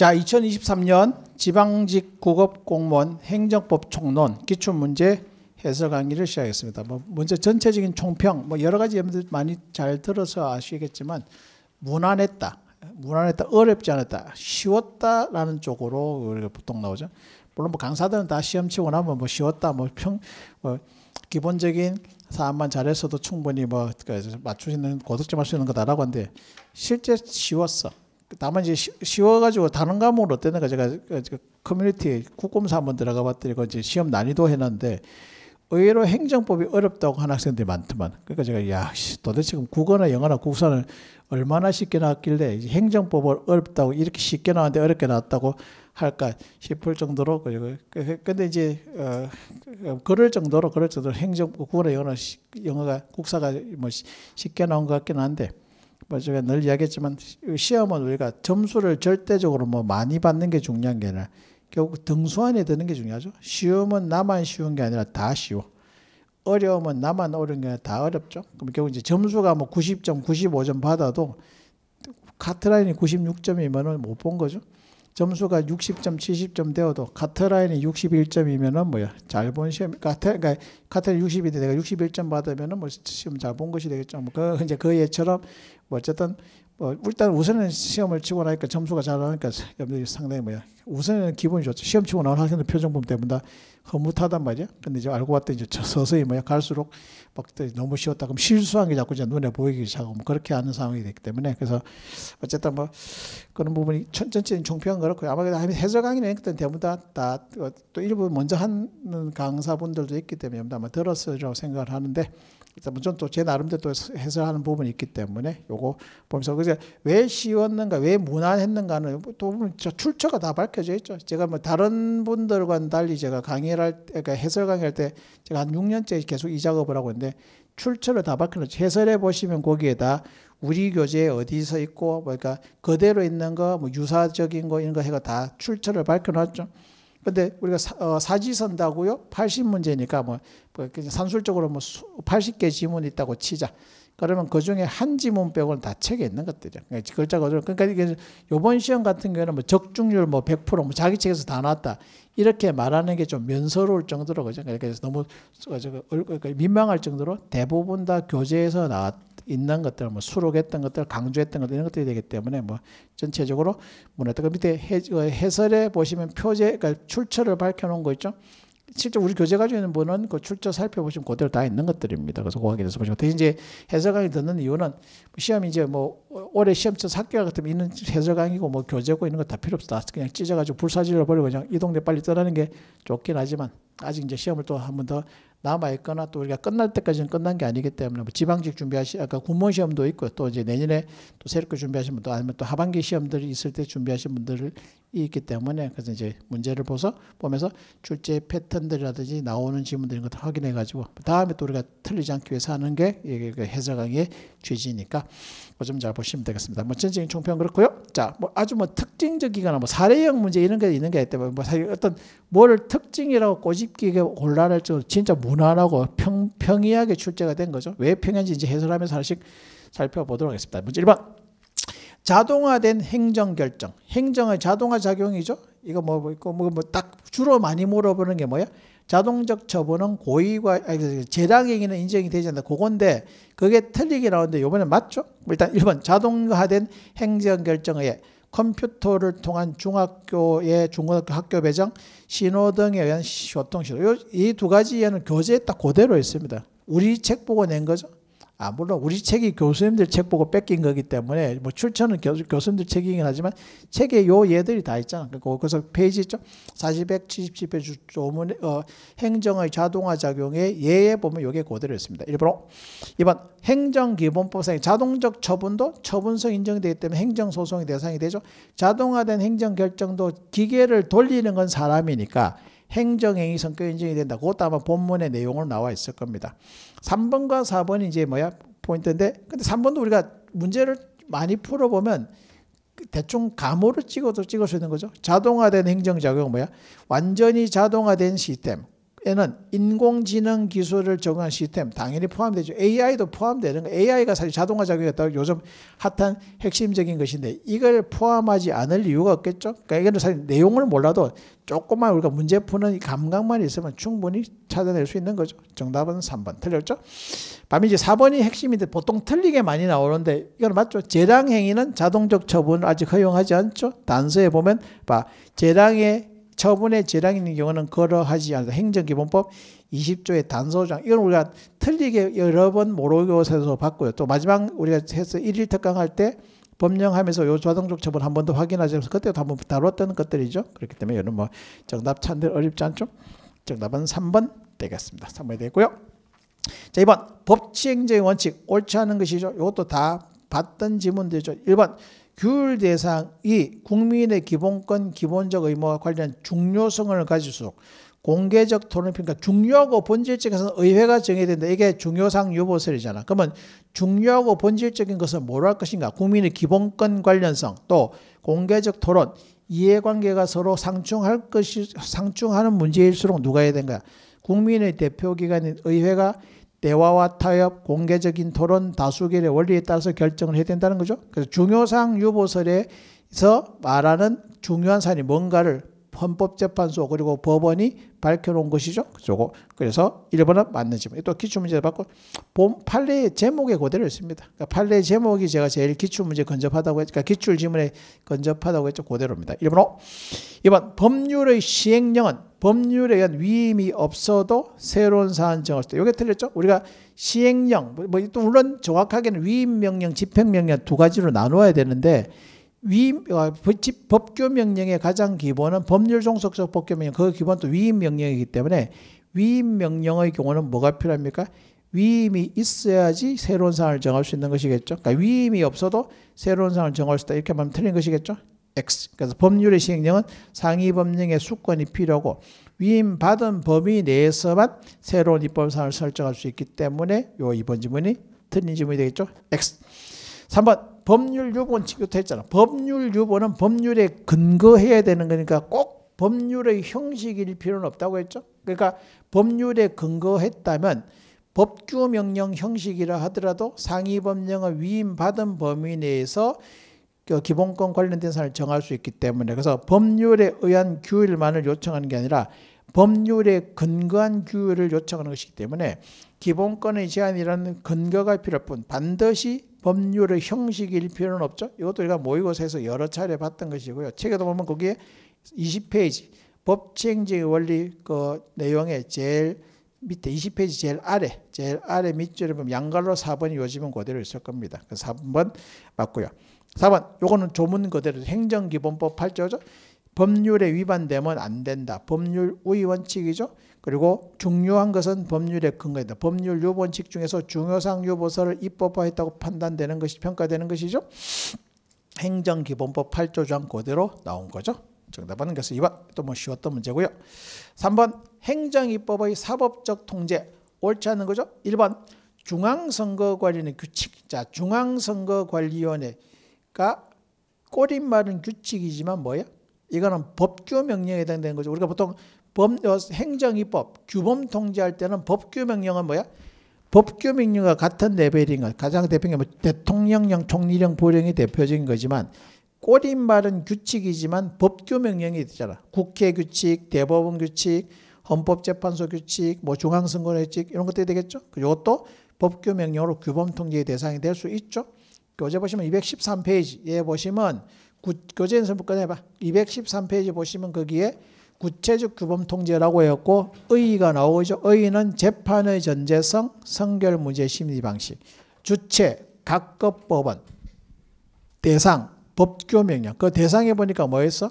자, 2023년 지방직 국업 공무원 행정법 총론 기출 문제 해설 강의를 시작했습니다. 뭐 먼저 전체적인 총평, 뭐 여러 가지 여러분들 많이 잘 들어서 아시겠지만 무난했다, 무난했다, 어렵지 않았다, 쉬웠다라는 쪽으로 우리가 보통 나오죠. 물론 뭐 강사들은 다 시험 치고 나면 뭐 쉬웠다, 뭐 평, 뭐 기본적인 사안만 잘했어도 충분히 뭐 그 맞추시는 고득점 할 수 있는 거다라고 하는데 실제 쉬웠어. 다만 이제 쉬워가지고 다른 과목은 어땠는가 제가 그 커뮤니티 국검사 한번 들어가 봤더니 이제 시험 난이도 해는데 의외로 행정법이 어렵다고 하는 학생들이 많더만. 그러니까 제가 야 도대체 그럼 국어나 영어나 국사는 얼마나 쉽게 나왔길래 행정법을 어렵다고 이렇게 쉽게 나왔는데 어렵게 나왔다고 할까 싶을 정도로 그, 그, 근데 이제 어, 그럴 정도로 그럴 정도로 행정 국어나 영어나 영어가 국사가 뭐 쉽게 나온 것 같긴 한데. 뭐 제가 늘 이야기했지만 시험은 우리가 점수를 절대적으로 뭐 많이 받는 게 중요한 게 아니라 결국 등수 안에 드는 게 중요하죠. 시험은 나만 쉬운 게 아니라 다 쉬워. 어려움은 나만 어려운 게 아니라 다 어렵죠. 그럼 결국 이제 점수가 뭐 90점, 95점 받아도 카트라인이 96점이면 은못 본 거죠. 점수가 60점, 70점 되어도 카트 라인이 61점이면은 뭐야? 잘 본 시험 카트 그러니까 카트 60인데 내가 61점 받으면은 뭐 시험 잘 본 것이 되겠죠. 뭐그 이제 그 예처럼 뭐 어쨌든 뭐 일단 우선은 시험을 치고 나니까 점수가 잘 나오니까 염러분 상당히 뭐야 우선은 기분이 좋죠. 시험 치고 나온 학생들 표정 보면 대부분 다 허무하단 말이야. 근데 이제 알고 봤더니 이제 서서히 뭐야 갈수록 막 너무 쉬웠다. 그럼 실수한 게 자꾸 이제 눈에 보이기 시작하고 뭐 그렇게 하는 상황이 됐기 때문에 그래서 어쨌든 뭐 그런 부분이 천천히 인 총평은 그렇고 아마 해설 강의는 그때 대부분 다 또 일부 먼저 하는 강사분들도 있기 때문에 아마 들었으리라고 생각을 하는데 일단 뭐 좀또 제 나름대로 또 해설하는 부분이 있기 때문에 요거 보면서 그래서 왜 쉬웠는가 왜 무난했는가는 또 뭐 출처가 다 밝혀. 밝혀져 있죠. 제가 뭐 다른 분들과는 달리 제가 강의를 할 때, 그러니까 해설 강의할 때 제가 한 6년째 계속 이 작업을 하고 있는데 출처를 다 밝혀놓죠. 해설해 보시면 거기에다 우리 교재에 어디서 있고, 뭐 그러니까 그대로 있는 거, 뭐 유사적인 거 이런 거 해가 다 출처를 밝혀놨죠. 근데 우리가 사, 어, 지선다고요 80문제니까 뭐, 뭐 산술적으로 뭐 80개 지문이 있다고 치자. 그러면 그 중에 한 지문병을 다 책에 있는 것들이야. 그러니까 글자 거절. 그러니까 이게 요번 시험 같은 경우는 뭐 적중률 뭐 100%뭐 자기 책에서 다 나왔다. 이렇게 말하는 게 좀 면서로울 정도로 그죠. 그러니까 그 그 민망할 정도로 대부분 다 교재에서 나왔 있는 것들, 뭐 수록했던 것들, 강조했던 것들 이런 것들이 되기 때문에 뭐 전체적으로 문화. 뭐 그 밑에 어, 해설에 보시면 표제, 그러니까 출처를 밝혀놓은 거 있죠. 실제 우리 교재가 주는 분은 그 출처 살펴보시면 그대로 다 있는 것들입니다. 그래서 고하게 돼서 보시고 대신 이제 해설 강의 듣는 이유는 시험 이제 뭐 올해 시험처 학교가 같으면 있는 해설 강의고 뭐 교재고 있는 거 다 필요 없어. 그냥 찢어가지고 불사질러 버리고 그냥 이 동네 빨리 떠나는 게 좋긴 하지만 아직 이제 시험을 또 한 번 더 남아 있거나 또 우리가 끝날 때까지는 끝난 게 아니기 때문에 뭐 지방직 준비하시 아까 군무원 시험도 있고 또 이제 내년에 또 새롭게 준비하신 분들 아니면 또 하반기 시험들이 있을 때 준비하신 분들을 있기 때문에 그래서 이제 문제를 보서 보면서 출제 패턴들이라든지 나오는 질문들인 것을 확인해 가지고 다음에 또 우리가 틀리지 않기 위해서 하는 게 이게 그 해설 강의의 취지니까 그좀잘 보시면 되겠습니다. 뭐 전쟁 총평 그렇고요. 자, 뭐 아주 뭐 특징적이거나 뭐 사례형 문제 이런 게 있는 게 있다면 뭐 사실 어떤 뭐를 특징이라고 꼬집기게 곤란할 정도 진짜 무난하고 평 평이하게 출제가 된 거죠. 왜 평이한지 이제 해설하면서 하나씩 살펴보도록 하겠습니다. 문제 1번. 자동화된 행정 결정, 행정의 자동화 작용이죠. 이거 뭐 있고 뭐딱 뭐 주로 많이 물어보는 게 뭐야? 자동적 처분은 고의와 그, 그 재량 행위는 인정이 되지 않는다. 그건데 그게 틀리게 나오는데 요번에 맞죠? 일단 1번 자동화된 행정 결정에 컴퓨터를 통한 중학교의 중고등학교 학교 배정, 신호 등에 의한 교통신호. 이 두 가지 이는 교재에 딱 그대로 있습니다. 우리 책 보고 낸 거죠. 아, 물론 우리 책이 교수님들 책 보고 뺏긴 거기 때문에 뭐 출처는 교, 교수님들 책이긴 하지만 책에 요 예들이 다 있잖아. 그래서 그러니까 페이지 477회 조문 어, 행정의 자동화 작용의 예에 보면 요게 고대로 있습니다. 일부러 이번 행정기본법상 자동적 처분도 처분성 인정되기 때문에 행정소송의 대상이 되죠. 자동화된 행정결정도 기계를 돌리는 건 사람이니까 행정행위 성격 인정이 된다. 그것도 아마 본문의 내용으로 나와 있을 겁니다. 3번과 4번이 이제 뭐야? 포인트인데 근데 3번도 우리가 문제를 많이 풀어보면 그 대충 감호를 찍어도 찍을 수 있는 거죠. 자동화된 행정작용 뭐야? 완전히 자동화된 시스템. 에는 인공지능 기술을 적용한 시스템 당연히 포함되죠. AI도 포함되는 거. AI가 사실 자동화 작용했다 요즘 핫한 핵심적인 것인데 이걸 포함하지 않을 이유가 없겠죠. 그러니까 이거는 사실 내용을 몰라도 조금만 우리가 문제 푸는 감각만 있으면 충분히 찾아낼 수 있는 거죠. 정답은 3번 틀렸죠. 밤이 이제 4번이 핵심인데 보통 틀리게 많이 나오는데 이건 맞죠. 재량 행위는 자동적 처분을 아직 허용하지 않죠. 단서에 보면 봐 재량의 처분의 재량이 있는 경우는 거어하지 않다. 행정기본법 20조의 단서장 이건 우리가 틀리게 여러 번 모르고서 봤고요. 또 마지막 우리가 해서 1일 특강할 때 법령하면서 요조동족 처분 한 번 더 확인하셔서 그때도 한번 다뤘던 것들이죠. 그렇기 때문에 여러분 뭐 정답 찾는 어렵지 않죠? 정답은 3번 되겠습니다. 3번이 되고요. 자, 2번 법치행정의 원칙 옳지 않은 것이죠. 이것도 다 봤던 지문들이죠. 1번 규율 대상이 국민의 기본권, 기본적 의무와 관련 중요성을 가질수록 공개적 토론 평가 중요하고 본질적에서는 의회가 정해야 된다. 이게 중요상 유보설이잖아. 그러면 중요하고 본질적인 것은 뭘할 것인가? 국민의 기본권 관련성 또 공개적 토론 이해관계가 서로 상충할 것이 상충하는 문제일수록 누가 해야 된가? 국민의 대표기관인 의회가 대화와 타협, 공개적인 토론, 다수결의 원리에 따라서 결정을 해야 된다는 거죠. 그래서 중요사항 유보설에서 말하는 중요한 사안이 뭔가를 헌법재판소 그리고 법원이 밝혀놓은 것이죠. 저거 그래서 1번은 맞는 질문. 또 기출문제 받고 본 판례의 제목에 그대로 있습니다. 그러니까 판례 제목이 제가 제일 기출문제 근접하다고 했죠. 그러니까 기출 지문에 근접하다고 했죠. 그대로입니다. 1번으 2번 법률의 시행령은 법률에 의한 위임이 없어도 새로운 사안 정할 수 있다. 이게 틀렸죠. 우리가 시행령 뭐또 뭐, 물론 정확하게는 위임명령, 집행명령 두 가지로 나누어야 되는데 위, 어, 법규 명령의 가장 기본은 법률 종속적 법규 명령, 그 기본도 위임 명령이기 때문에 위임 명령의 경우는 뭐가 필요합니까? 위임이 있어야지 새로운 상을 정할 수 있는 것이겠죠. 그러니까 위임이 없어도 새로운 상을 정할 수 있다. 이렇게 하면 틀린 것이겠죠. X. 그래서 법률의 시행령은 상위 법령의 수권이 필요하고 위임 받은 범위 내에서만 새로운 입법 사항을 설정할 수 있기 때문에 요 이번 지문이 틀린 지문이 되겠죠. X. 3번 법률 유본 친구도 했잖아. 법률 유본은 법률에 근거해야 되는 거니까 꼭 법률의 형식일 필요는 없다고 했죠. 그러니까 법률에 근거했다면 법규명령 형식이라 하더라도 상위법령을 위임받은 범위 내에서 그 기본권 관련된 사안을 정할 수 있기 때문에 그래서 법률에 의한 규율만을 요청하는 게 아니라 법률에 근거한 규율을 요청하는 것이기 때문에 기본권의 제한이라는 근거가 필요할 뿐 반드시 법률의 형식일 필요는 없죠. 이것도 우리가 모의고사에서 여러 차례 봤던 것이고요. 책에도 보면 거기에 20페이지 법칙행정의 원리 그 내용의 제일 밑에 20페이지 제일 아래 제일 아래 밑줄에 보면 양갈로 4번이 요즘은 그대로 있을 겁니다. 그번 맞고요. 4번 요거는 조문 그대로 행정기본법 8조죠. 법률에 위반되면 안 된다. 법률 우위 원칙이죠. 그리고 중요한 것은 법률의 근거이다. 법률 유본칙 중에서 중요상 유보서를 입법화했다고 판단되는 것이 평가되는 것이죠. 행정기본법 8조장 그대로 나온 거죠. 정답은 그래서 2번 또 뭐 쉬웠던 문제고요. 3번 행정입법의 사법적 통제 옳지 않은 거죠. 1번 중앙선거관리위 규칙 자 중앙선거관리위원회가 꼬린 말은 규칙이지만 뭐야? 이거는 법규 명령에 해당되는 거죠. 우리가 보통 범, 행정입법, 규범 통제할 때는 법규 명령은 뭐야? 법규 명령과 같은 레벨인 것. 가장 대표적인 뭐 대통령령, 총리령, 보령이 대표적인 거지만 꼬린말은 규칙이지만 법규 명령이 있잖아. 국회 규칙, 대법원 규칙, 헌법재판소 규칙, 뭐 중앙선거의 규칙 이런 것들이 되겠죠. 이것도 법규 명령으로 규범 통제의 대상이 될 수 있죠. 교재 그 보시면 213페이지에 예, 보시면 구, 교재인서부어 해봐. 213페이지 보시면 거기에 구체적 규범 통제라고 했고 의의가 나오죠. 의의는 재판의 전제성, 성결 문제 심리 방식, 주체, 각급 법원, 대상, 법규 명령. 그 대상에 보니까 뭐였어?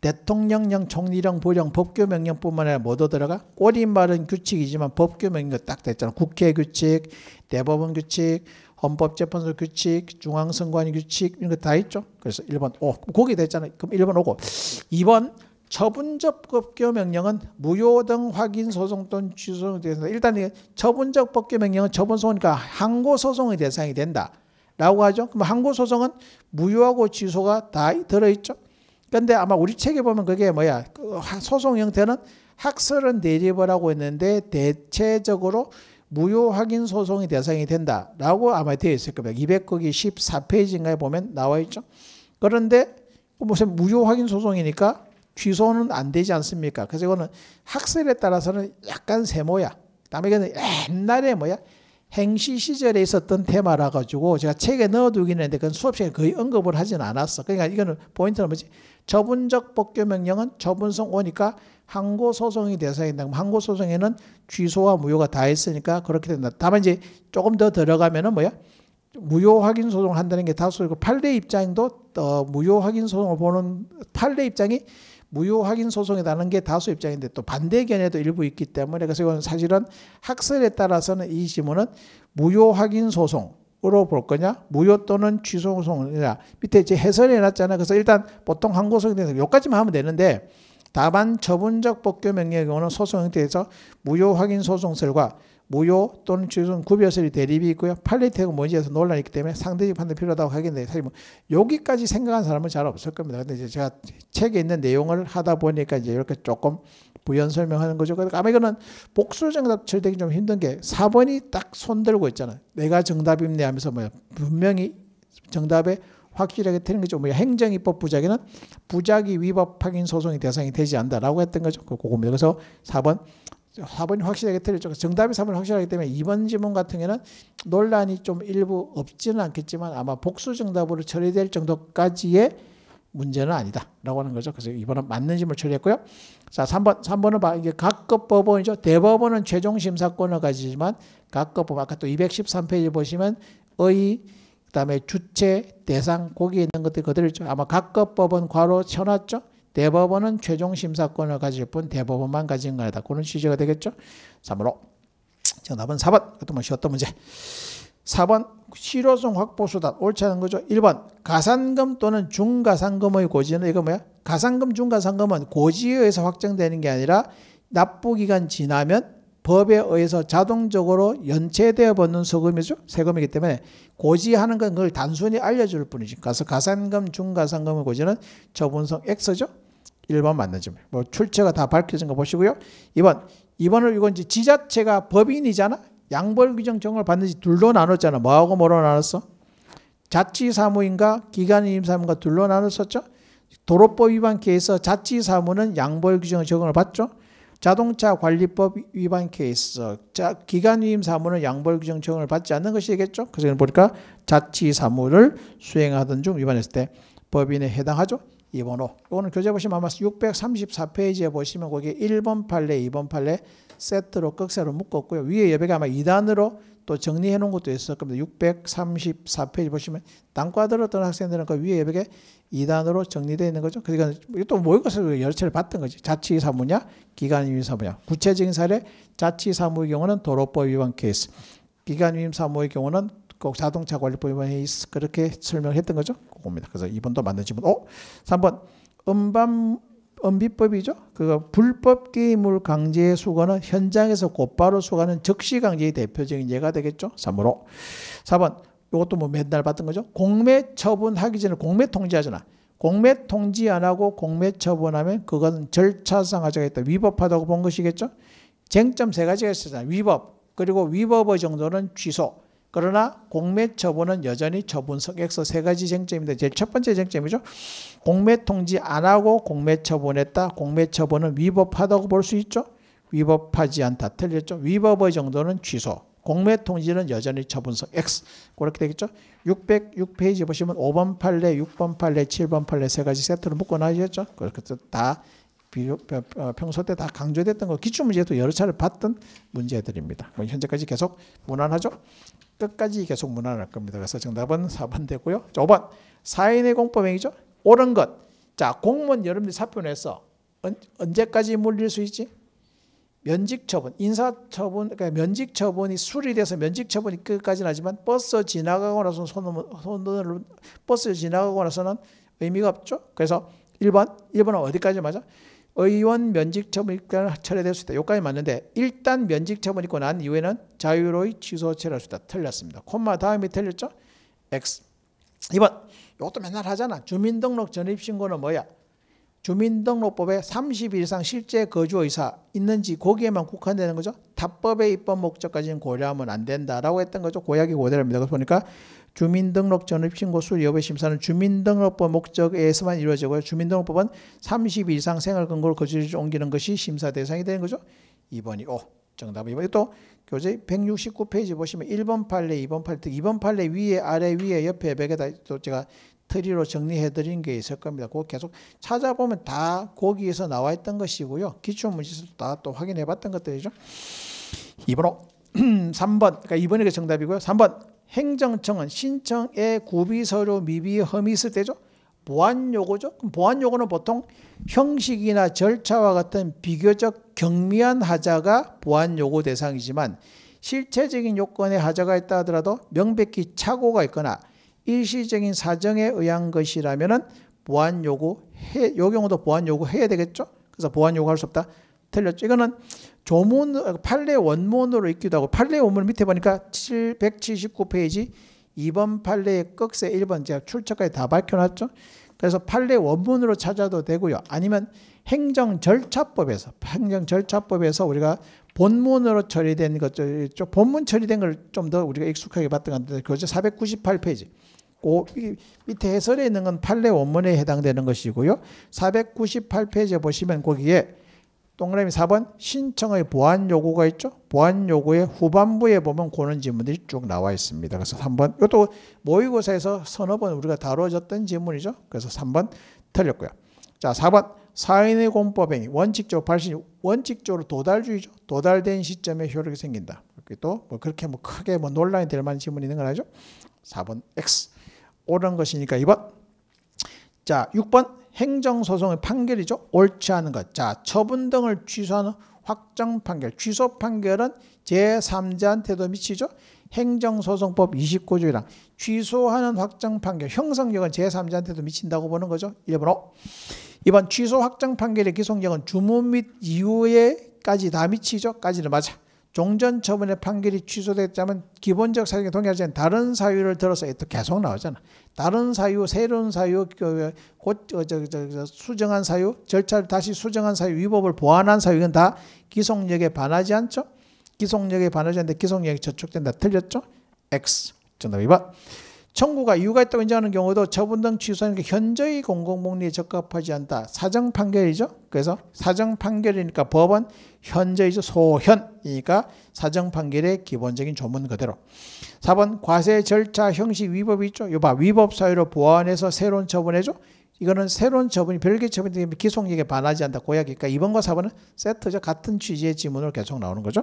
대통령령, 총리령, 부령, 법규 명령뿐만 아니라 뭐도 들어가? 꼬리말은 규칙이지만 법규 명령 이딱 됐잖아. 국회 규칙, 대법원 규칙, 헌법재판소 규칙, 중앙선관위 규칙 이런 거 다 있죠. 그래서 1번 오, 거기 됐잖아 그럼 1번 오고 2번 처분적 법규 명령은 무효등 확인 소송 또는 취소 소송에 대해서 일단 처분적 법규 명령은 처분 소송이니까 항고 소송의 대상이 된다. 라고 하죠. 그럼 항고 소송은 무효하고 취소가 다 들어있죠. 근데 아마 우리 책에 보면 그게 뭐야. 그 소송 형태는 학설은 대립을 하고 있는데 대체적으로 무효 확인 소송이 대상이 된다. 라고 아마 되어 있을 겁니다. 200거기 14페이지인가에 보면 나와 있죠. 그런데 뭐 무슨 무효 확인 소송이니까 취소는 안 되지 않습니까? 그래서 이거는 학설에 따라서는 약간 세모야. 다음에 이거는 옛날에 뭐야? 행시 시절에 있었던 테마라 가지고 제가 책에 넣어두긴 했는데 그건 수업 시간에 거의 언급을 하진 않았어. 그러니까 이거는 포인트는 뭐지? 저분적 법규 명령은 저분성 오니까 항고 소송이 대상이 된다. 항고 소송에는 취소와 무효가 다 있으니까 그렇게 된다. 다만 이제 조금 더 들어가면은 뭐야? 무효 확인 소송을 한다는 게 다수이고 8대 입장도 어, 무효 확인 소송을 보는 8대 입장이 무효 확인 소송이라는 게 다수 입장인데 또 반대 견해도 일부 있기 때문에 그래서 이건 사실은 학설에 따라서는 이 지문은 무효 확인 소송 으로볼 거냐 무효 또는 취소 소송이냐 밑에 이제 해설이 해놨잖아요 그래서 일단 보통 항고소에 대해서 요까지만 하면 되는데 다만 처분적 법규 명령의 경우는 소송 형태에서 무효 확인 소송설과 무효 또는 최소한 구별설이 대립이 있고요. 팔리태고 뭔지에서 논란이 있기 때문에 상대적 판단이 필요하다고 하겠는데 사실 뭐 여기까지 생각한 사람은 잘 없을 겁니다. 근데 이제 제가 책에 있는 내용을 하다 보니까 이제 이렇게 조금 부연 설명하는 거죠. 그러니까 아마 이거는 복수 정답 절대기 좀 힘든 게 4번이 딱 손들고 있잖아요. 내가 정답입니 하면서 뭐 분명히 정답에 확실하게 틀린 거죠. 뭐 행정입법 부작위는 부작위 위법 확인 소송이 대상이 되지 않다라고 했던 거죠. 그거입니다. 그래서 4번 4번이 확실하게 틀렸죠. 정답이 3번이 확실하기 때문에 2번 지문 같은 경우는 논란이 좀 일부 없지는 않겠지만 아마 복수 정답으로 처리될 정도까지의 문제는 아니다. 라고 하는 거죠. 그래서 이번은 맞는 질문을 처리했고요. 자, 3번, 3번은 봐. 이게 각급 법원이죠. 대법원은 최종 심사권을 가지지만 각급 법원, 아까 또 213페이지 보시면 의, 그 다음에 주체, 대상, 거기에 있는 것들 그대로 있죠. 아마 각급 법원 과로 쳐놨죠. 대법원은 최종 심사권을 가질 뿐 대법원만 가진 거다. 그런 취지가 되겠죠. 3으로 정답은 4번. 그것도 뭐 쉬웠던 문제. 4번 실효성 확보 수단 옳지 않은 거죠. 1번 가산금 또는 중가산금의 고지는 이거 뭐야? 가산금 중가산금은 고지에 의해서 확정되는 게 아니라 납부 기간 지나면 법에 의해서 자동적으로 연체되어 버는 소금이죠. 세금이기 때문에 고지하는 건 그걸 단순히 알려줄 뿐이지. 가서 가산금 중가산금의 고지는 처분성 X죠. 1번 맞는 지뭐 출처가 다 밝혀진 거 보시고요. 2번. 2번을 이건 이제 지자체가 법인이잖아. 양벌 규정 정을 받는지 둘로 나눴잖아. 뭐하고 뭐로 나눴어? 자치사무인과 기관인 임사무가 둘로 나눴었죠. 도로법 위반 케이스 자치사무는 양벌 규정 적용을 받죠. 자동차 관리법 위반 케이스 자, 기간 위임 사무는 양벌 규정 적용을 받지 않는 것이겠죠. 그래서 보니까 자치 사무를 수행하던 중 위반했을 때 법인에 해당하죠. 2번호. 이거는 교재 보시면 아마 634페이지에 보시면 거기에 1번 판례, 2번 판례 세트로 끝세로 묶었고요. 위에 여백에 아마 2단으로 또 정리해 놓은 것도 있을 겁니다. 634페이지 보시면 단과 들었던 학생들은 그 위에 여백에 2단으로 정리되어 있는 거죠. 그러니까 또 모의고사로 열차를 받던 거지. 자치사무냐, 기간임사무냐. 구체적인 사례 자치사무의 경우는 도로법 위반 케이스. 기간임사무의 경우는 꼭 자동차 관리법 위반이 그렇게 설명했던 거죠. 그겁니다. 그래서 2번도 맞는 질문. 오, 어? 3번 음반 음비법이죠. 그거 불법 게임을 강제 수거는 현장에서 곧바로 수거하는 즉시 강제의 대표적인 예가 되겠죠. 3으로. 4번 이것도 뭐 맨날 봤던 거죠. 공매 처분하기 전에 공매 통지하잖아. 공매 통지 안 하고 공매 처분하면 그건 절차상 하자가 다 위법하다고 본 것이겠죠. 쟁점 세 가지가 있었잖아. 위법 그리고 위법의 정도는 취소. 그러나 공매 처분은 여전히 처분 성액서 세 가지 쟁점인데 제일 첫 번째 쟁점이죠. 공매 통지 안 하고 공매 처분했다. 공매 처분은 위법하다고 볼 수 있죠. 위법하지 않다. 틀렸죠. 위법의 정도는 취소. 공매 통지는 여전히 처분성 X. 그렇게 되겠죠. 606페이지 보시면 5번 판례, 6번 판례, 7번 판례 세 가지 세트로 묶어놔야죠. 그렇게 다 어, 어, 평소 때 다 강조됐던 거 기출 문제도 여러 차례 봤던 문제들입니다. 현재까지 계속 무난하죠. 끝까지 계속 무난할 겁니다. 그래서 정답은 4번 되고요. 5번 사인의 공법행위죠. 옳은 것. 자 공무원 여러분들 사표 내서 언제까지 물릴 수 있지? 면직 처분, 인사 처분, 그러니까 면직 처분이 수리돼서 면직 처분이 끝까지는 지만 버스 지나가고 나서는 손을 버스 지나가고 나서는 의미가 없죠. 그래서 1번, 1번은 어디까지 맞아? 의원 면직 처분 입건을 철회될 수 있다. 요까지 맞는데 일단 면직 처분 입고 난 이후에는 자유로이 취소 처리할 수 있다. 틀렸습니다. 콤마 다음이 틀렸죠? X. 2번. 이것도 맨날 하잖아. 주민등록 전입신고는 뭐야? 주민등록법에 30일 이상 실제 거주 의사 있는지 거기에만 국한되는 거죠. 답법의 입법 목적까지는 고려하면 안 된다라고 했던 거죠. 고약이 고대로니다 그래서 보니까 주민등록 전입신고 수 여부 심사는 주민등록법 목적에서만 이루어지고요. 주민등록법은 30 이상 생활 근거로 거주지 옮기는 것이 심사 대상이 되는 거죠. 2번이 O. 정답은 2번. 또 교재 169페이지 보시면 1번 판례, 2번 판례, 2번 판례 위에 아래 위에 옆에 백에다 또 제가 트리로 정리해드린 게 있을 겁니다. 그거 계속 찾아보면 다 거기에서 나와 있던 것이고요. 기출문제에서도 다 또 확인해봤던 것들이죠. 2번, 3번. 그러니까 2번이 그 정답이고요. 3번. 행정청은 신청의 구비서류 미비 험의 있을 때죠. 보안 요구죠. 그럼 보안 요구는 보통 형식이나 절차와 같은 비교적 경미한 하자가 보안 요구 대상이지만 실체적인 요건의 하자가 있다 하더라도 명백히 착오가 있거나 일시적인 사정에 의한 것이라면은 보안 요구 해, 요 경우도 보안 요구 해야 되겠죠. 그래서 보안 요구할 수 없다. 틀렸죠. 이거는 조문 판례 원문으로 읽기도 하고 판례 원문 밑에 보니까 779페이지 2번 판례의 끝에 1번 제가 출처까지 다 밝혀놨죠. 그래서 판례 원문으로 찾아도 되고요. 아니면 행정 절차법에서 행정 절차법에서 우리가 본문으로 처리된 것들 본문 처리된 걸 좀 더 우리가 익숙하게 봤던 건데 그것이 498페이지. 오, 밑에 해설에 있는 건 판례 원문에 해당되는 것이고요. 498페이지에 보시면 거기에 동그라미 4번 신청의 보안 요구가 있죠. 보안 요구의 후반부에 보면 고는 질문들이 쭉 나와 있습니다. 그래서 3번 이것도 모의고사에서 서너 번 우리가 다뤄졌던 질문이죠. 그래서 3번 틀렸고요. 자 4번 사인의 공법행위 원칙적 발신 원칙적으로 도달주의죠. 도달된 시점에 효력이 생긴다. 또뭐 그렇게 뭐 크게 뭐 논란이 될 만한 질문이 있는 건 아니죠. 4번 X 옳은 것이니까 2번 자 6번 행정소송의 판결이죠. 옳지 않은 것. 자, 처분 등을 취소하는 확정 판결. 취소 판결은 제3자한테도 미치죠. 행정소송법 29조랑 이 취소하는 확정 판결. 형성력은 제3자한테도 미친다고 보는 거죠. 일부러. 이번 취소 확정 판결의 기속력은 주문 및 이후에까지 다 미치죠. 까지는 맞아. 종전 처분의 판결이 취소됐다면 기본적 사유에 동의하지 않는 다른 사유를 들어서 또 계속 나오잖아. 다른 사유, 새로운 사유, 그, 곧 어, 저, 저, 수정한 사유, 절차를 다시 수정한 사유, 위법을 보완한 사유 이건 다 기속력에 반하지 않죠. 기속력에 반하지 않는데 기속력이 저촉된다. 틀렸죠? X 정답 2번. 청구가 이유가 있다고 인정하는 경우도 처분 등 취소하는 게 현저히 공공복리에 적합하지 않다. 사정 판결이죠. 그래서 사정 판결이니까 법원 현저히죠. 소현이니까 사정 판결의 기본적인 조문 그대로. 4번 과세 절차 형식 위법이 있죠. 요봐 위법 사유로 보완해서 새로운 처분해줘. 이거는 새로운 처분이 별개 처분이 되면 기속력에 반하지 않다. 고약이니까 2번과 4번은 세트죠. 같은 취지의 지문으로 계속 나오는 거죠.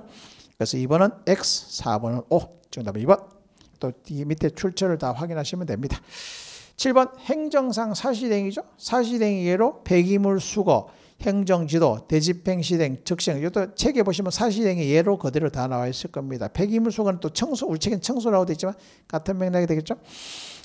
그래서 2번은 X, 4번은 O. 정답은 2번. 또이 밑에 출처를 다 확인하시면 됩니다. 7번 행정상 사실행위죠. 사실행위로 배기물 수거, 행정지도, 대집행실행, 즉시행 이것도 책에 보시면 사실행위 예로 그대로 다 나와 있을 겁니다. 배기물 수거는 또 청소, 우리 책엔 청소라고 되어 있지만 같은 맥락이 되겠죠.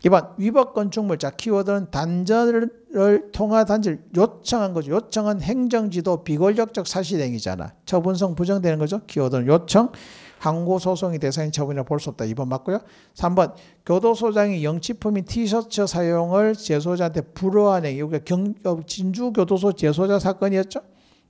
2번 위법 건축물 자 키워드는 단절을 통하 단절 요청한 거죠. 요청은 행정지도 비권력적 사실행위잖아. 처분성 부정되는 거죠. 키워드는 요청. 항고 소송이 대상인 처분이라 볼수 없다. 2번 맞고요. 3번 교도소장이 영치품인 티셔츠 사용을 제소자한테 불허한 행위. 여기가 경, 어, 진주교도소 제소자 사건이었죠.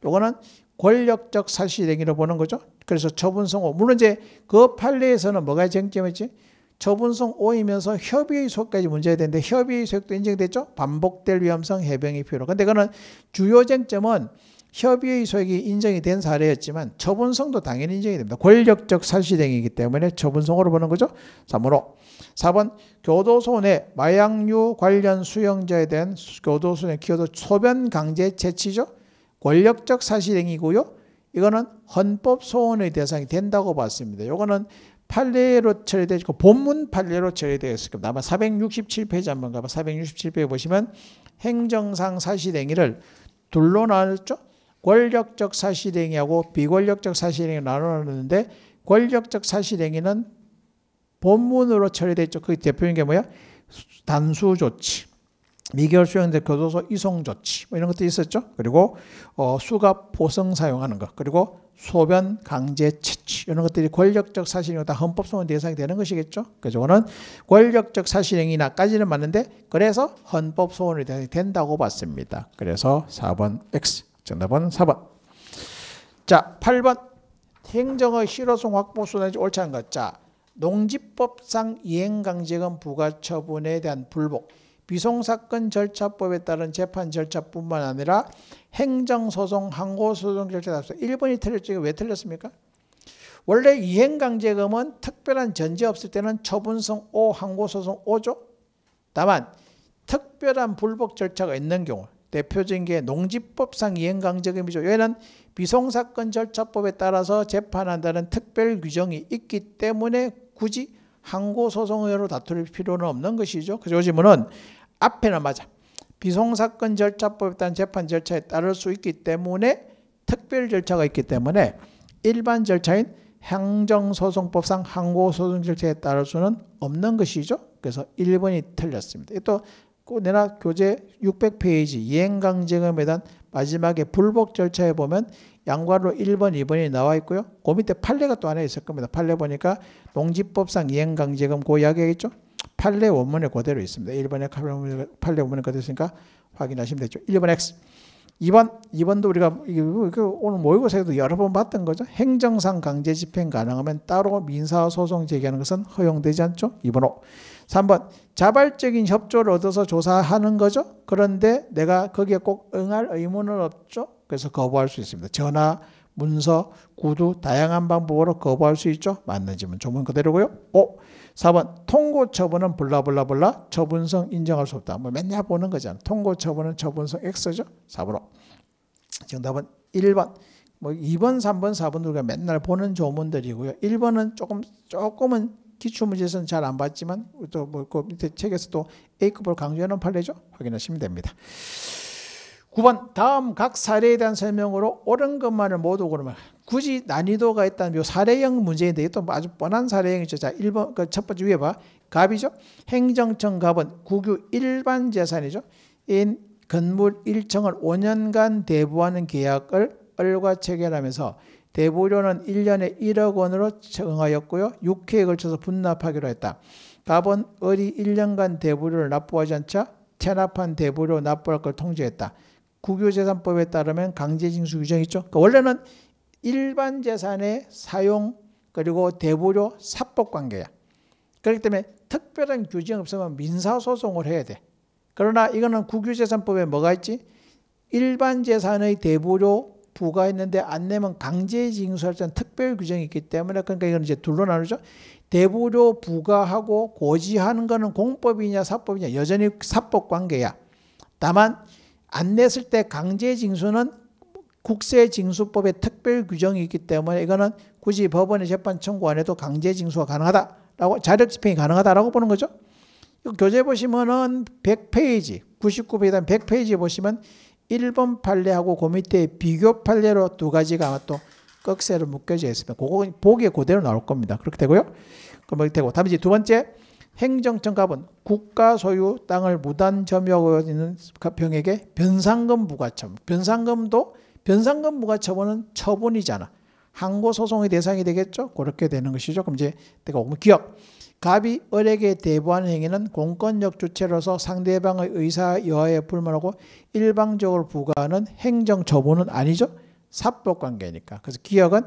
요거는 권력적 사실행위로 보는 거죠. 그래서 처분성호. 물론 이제 그 판례에서는 뭐가 쟁점이지? 처분성 오이면서 협의의 소까지 문제가 되는데 협의의 소도 인정됐죠? 반복될 위험성 해병이 필요. 로 근데 그는 거 주요 쟁점은 협의의 소액이 인정이 된 사례였지만 처분성도 당연히 인정이 됩니다. 권력적 살시행위이기 때문에 처분성으로 보는 거죠. 3으로 4번 교도소 내 마약류 관련 수용자에 대한 교도소 내 키워도 소변 강제 채취죠. 권력적 사실행위고요. 이거는 헌법 소원의 대상이 된다고 봤습니다. 이거는 판례로 처리되고 그 본문 판례로 처리되어 있니다 아마 467페이지 한번 가봐. 467페이지 보시면 행정상 사실행위를 둘로 나눴죠. 권력적 사실행위하고 비권력적 사실행위 나눠놨는데 권력적 사실행위는 본문으로 처리되어 있죠. 그 대표인 게 뭐야? 단수 조치, 미결 수행대 교도소 이송 조치 뭐 이런 것도 있었죠. 그리고 어, 수갑 보성 사용하는 것, 그리고 소변 강제 채취 이런 것들이 권력적 사실행위다 헌법소원 대상이 되는 것이겠죠. 그래서 저거는 권력적 사실행위나까지는 맞는데 그래서 헌법소원이 된다고 봤습니다. 그래서 4번 X. 정답은 4번. 자, 8번. 행정의 실효성 확보 수단이 옳지 않은 것. 자, 농지법상 이행강제금 부과처분에 대한 불복. 비송사건 절차법에 따른 재판 절차뿐만 아니라 행정소송, 항고소송 절차에 서 1번이 틀렸지 왜 틀렸습니까? 원래 이행강제금은 특별한 전제 없을 때는 처분성 5, 항고소송 5죠 다만 특별한 불복 절차가 있는 경우 대표적인 게 농지법상 이행강제금이죠. 얘는 비송사건 절차법에 따라서 재판한다는 특별 규정이 있기 때문에 굳이 항고소송으로 다툴 필요는 없는 것이죠. 그래서 요즘은 앞에는 맞아. 비송사건 절차법에 따른 재판 절차에 따를 수 있기 때문에 특별 절차가 있기 때문에 일반 절차인 행정소송법상 항고소송 절차에 따를 수는 없는 것이죠. 그래서 1번이 틀렸습니다. 또 내나 교재 600페이지 이행강제금에 대한 마지막에 불복 절차에 보면 양과로 1번, 2번이 나와 있고요. 그 밑에 판례가 또 안에 있을 겁니다. 판례 보니까 농지법상 이행강제금 고그 이야기겠죠? 판례 원문에 그대로 있습니다. 1번에 판례 원문에 그대로 있으니까 확인하시면 되죠. 1번 X. 이번 2번도 우리가 그 오늘 모의고사에도 여러 번 봤던 거죠. 행정상 강제 집행 가능하면 따로 민사소송 제기하는 것은 허용되지 않죠. 2번호. 3번 자발적인 협조를 얻어서 조사하는 거죠. 그런데 내가 거기에 꼭 응할 의무는 없죠. 그래서 거부할 수 있습니다. 전화, 문서, 구두 다양한 방법으로 거부할 수 있죠. 맞는 지문 조문 그대로고요. 5. 4번 통고 처분은 블라블라블라 처분성 인정할 수 없다. 뭐 맨날 보는 거잖아. 통고 처분은 처분성 X죠. 4번으로. 정답은 1번. 뭐 2번, 3번, 4번 우리가 맨날 보는 조문들이고요. 1번은 조금 조금은 기출 문제에서는 잘안 봤지만 또뭐그 밑에 책에서 또 A급을 강조하는 판례죠. 확인하시면 됩니다. 9번 다음 각 사례에 대한 설명으로 옳은 것만을 모두 고르면 굳이 난이도가 있다면 요 사례형 문제인데 이것도 아주 뻔한 사례형이죠. 자, 1번 그첫 번째 위에 봐. 갑이죠. 행정청 갑은 국유 일반 재산이죠. 인 건물 1층을 5년간 대부하는 계약을 을과 체결하면서 대부료는 1년에 1억 원으로 정하였고요. 6회에 걸쳐서 분납하기로 했다. 갑은 을이 1년간 대부료를 납부하지 않자 체납한 대부료 납부할 걸통지했다 국유재산법에 따르면 강제징수 규정이 있죠. 그러니까 원래는 일반 재산의 사용 그리고 대부료 사법 관계야. 그렇기 때문에 특별한 규정 없으면 민사소송을 해야 돼. 그러나 이거는 국유재산법에 뭐가 있지? 일반 재산의 대부료 부가 있는데 안 내면 강제징수할 때는 특별 규정이 있기 때문에 그러니까 이건 이제 둘로 나누죠. 대부료 부과하고 고지하는 거는 공법이냐 사법이냐 여전히 사법 관계야. 다만 안 냈을 때 강제징수는 국세징수법의 특별 규정이 있기 때문에 이거는 굳이 법원의 재판 청구 안 해도 강제징수가 가능하다라고 자력 집행이 가능하다라고 보는 거죠. 교재 보시면은 100페이지, 99페이지 100페이지 보시면 1번 판례하고 그 밑에 비교 판례로 두 가지가 아마 또 꺽쇠로 묶여져 있습니다. 그거 보기에 그대로 나올 겁니다. 그렇게 되고요. 그럼 되고 다음 이제 두 번째 행정청값은 국가 소유 땅을 무단 점유하고 있는 병에게 변상금 부과청. 변상금도 변상근무가 처분은 처분이잖아. 항고 소송의 대상이 되겠죠. 그렇게 되는 것이죠. 그럼 이제 내가 오면 기억. 갑이 을에게 대부하는 행위는 공권력 주체로서 상대방의 의사 여하에 불만하고 일방적으로 부과하는 행정 처분은 아니죠. 사법 관계니까. 그래서 기억은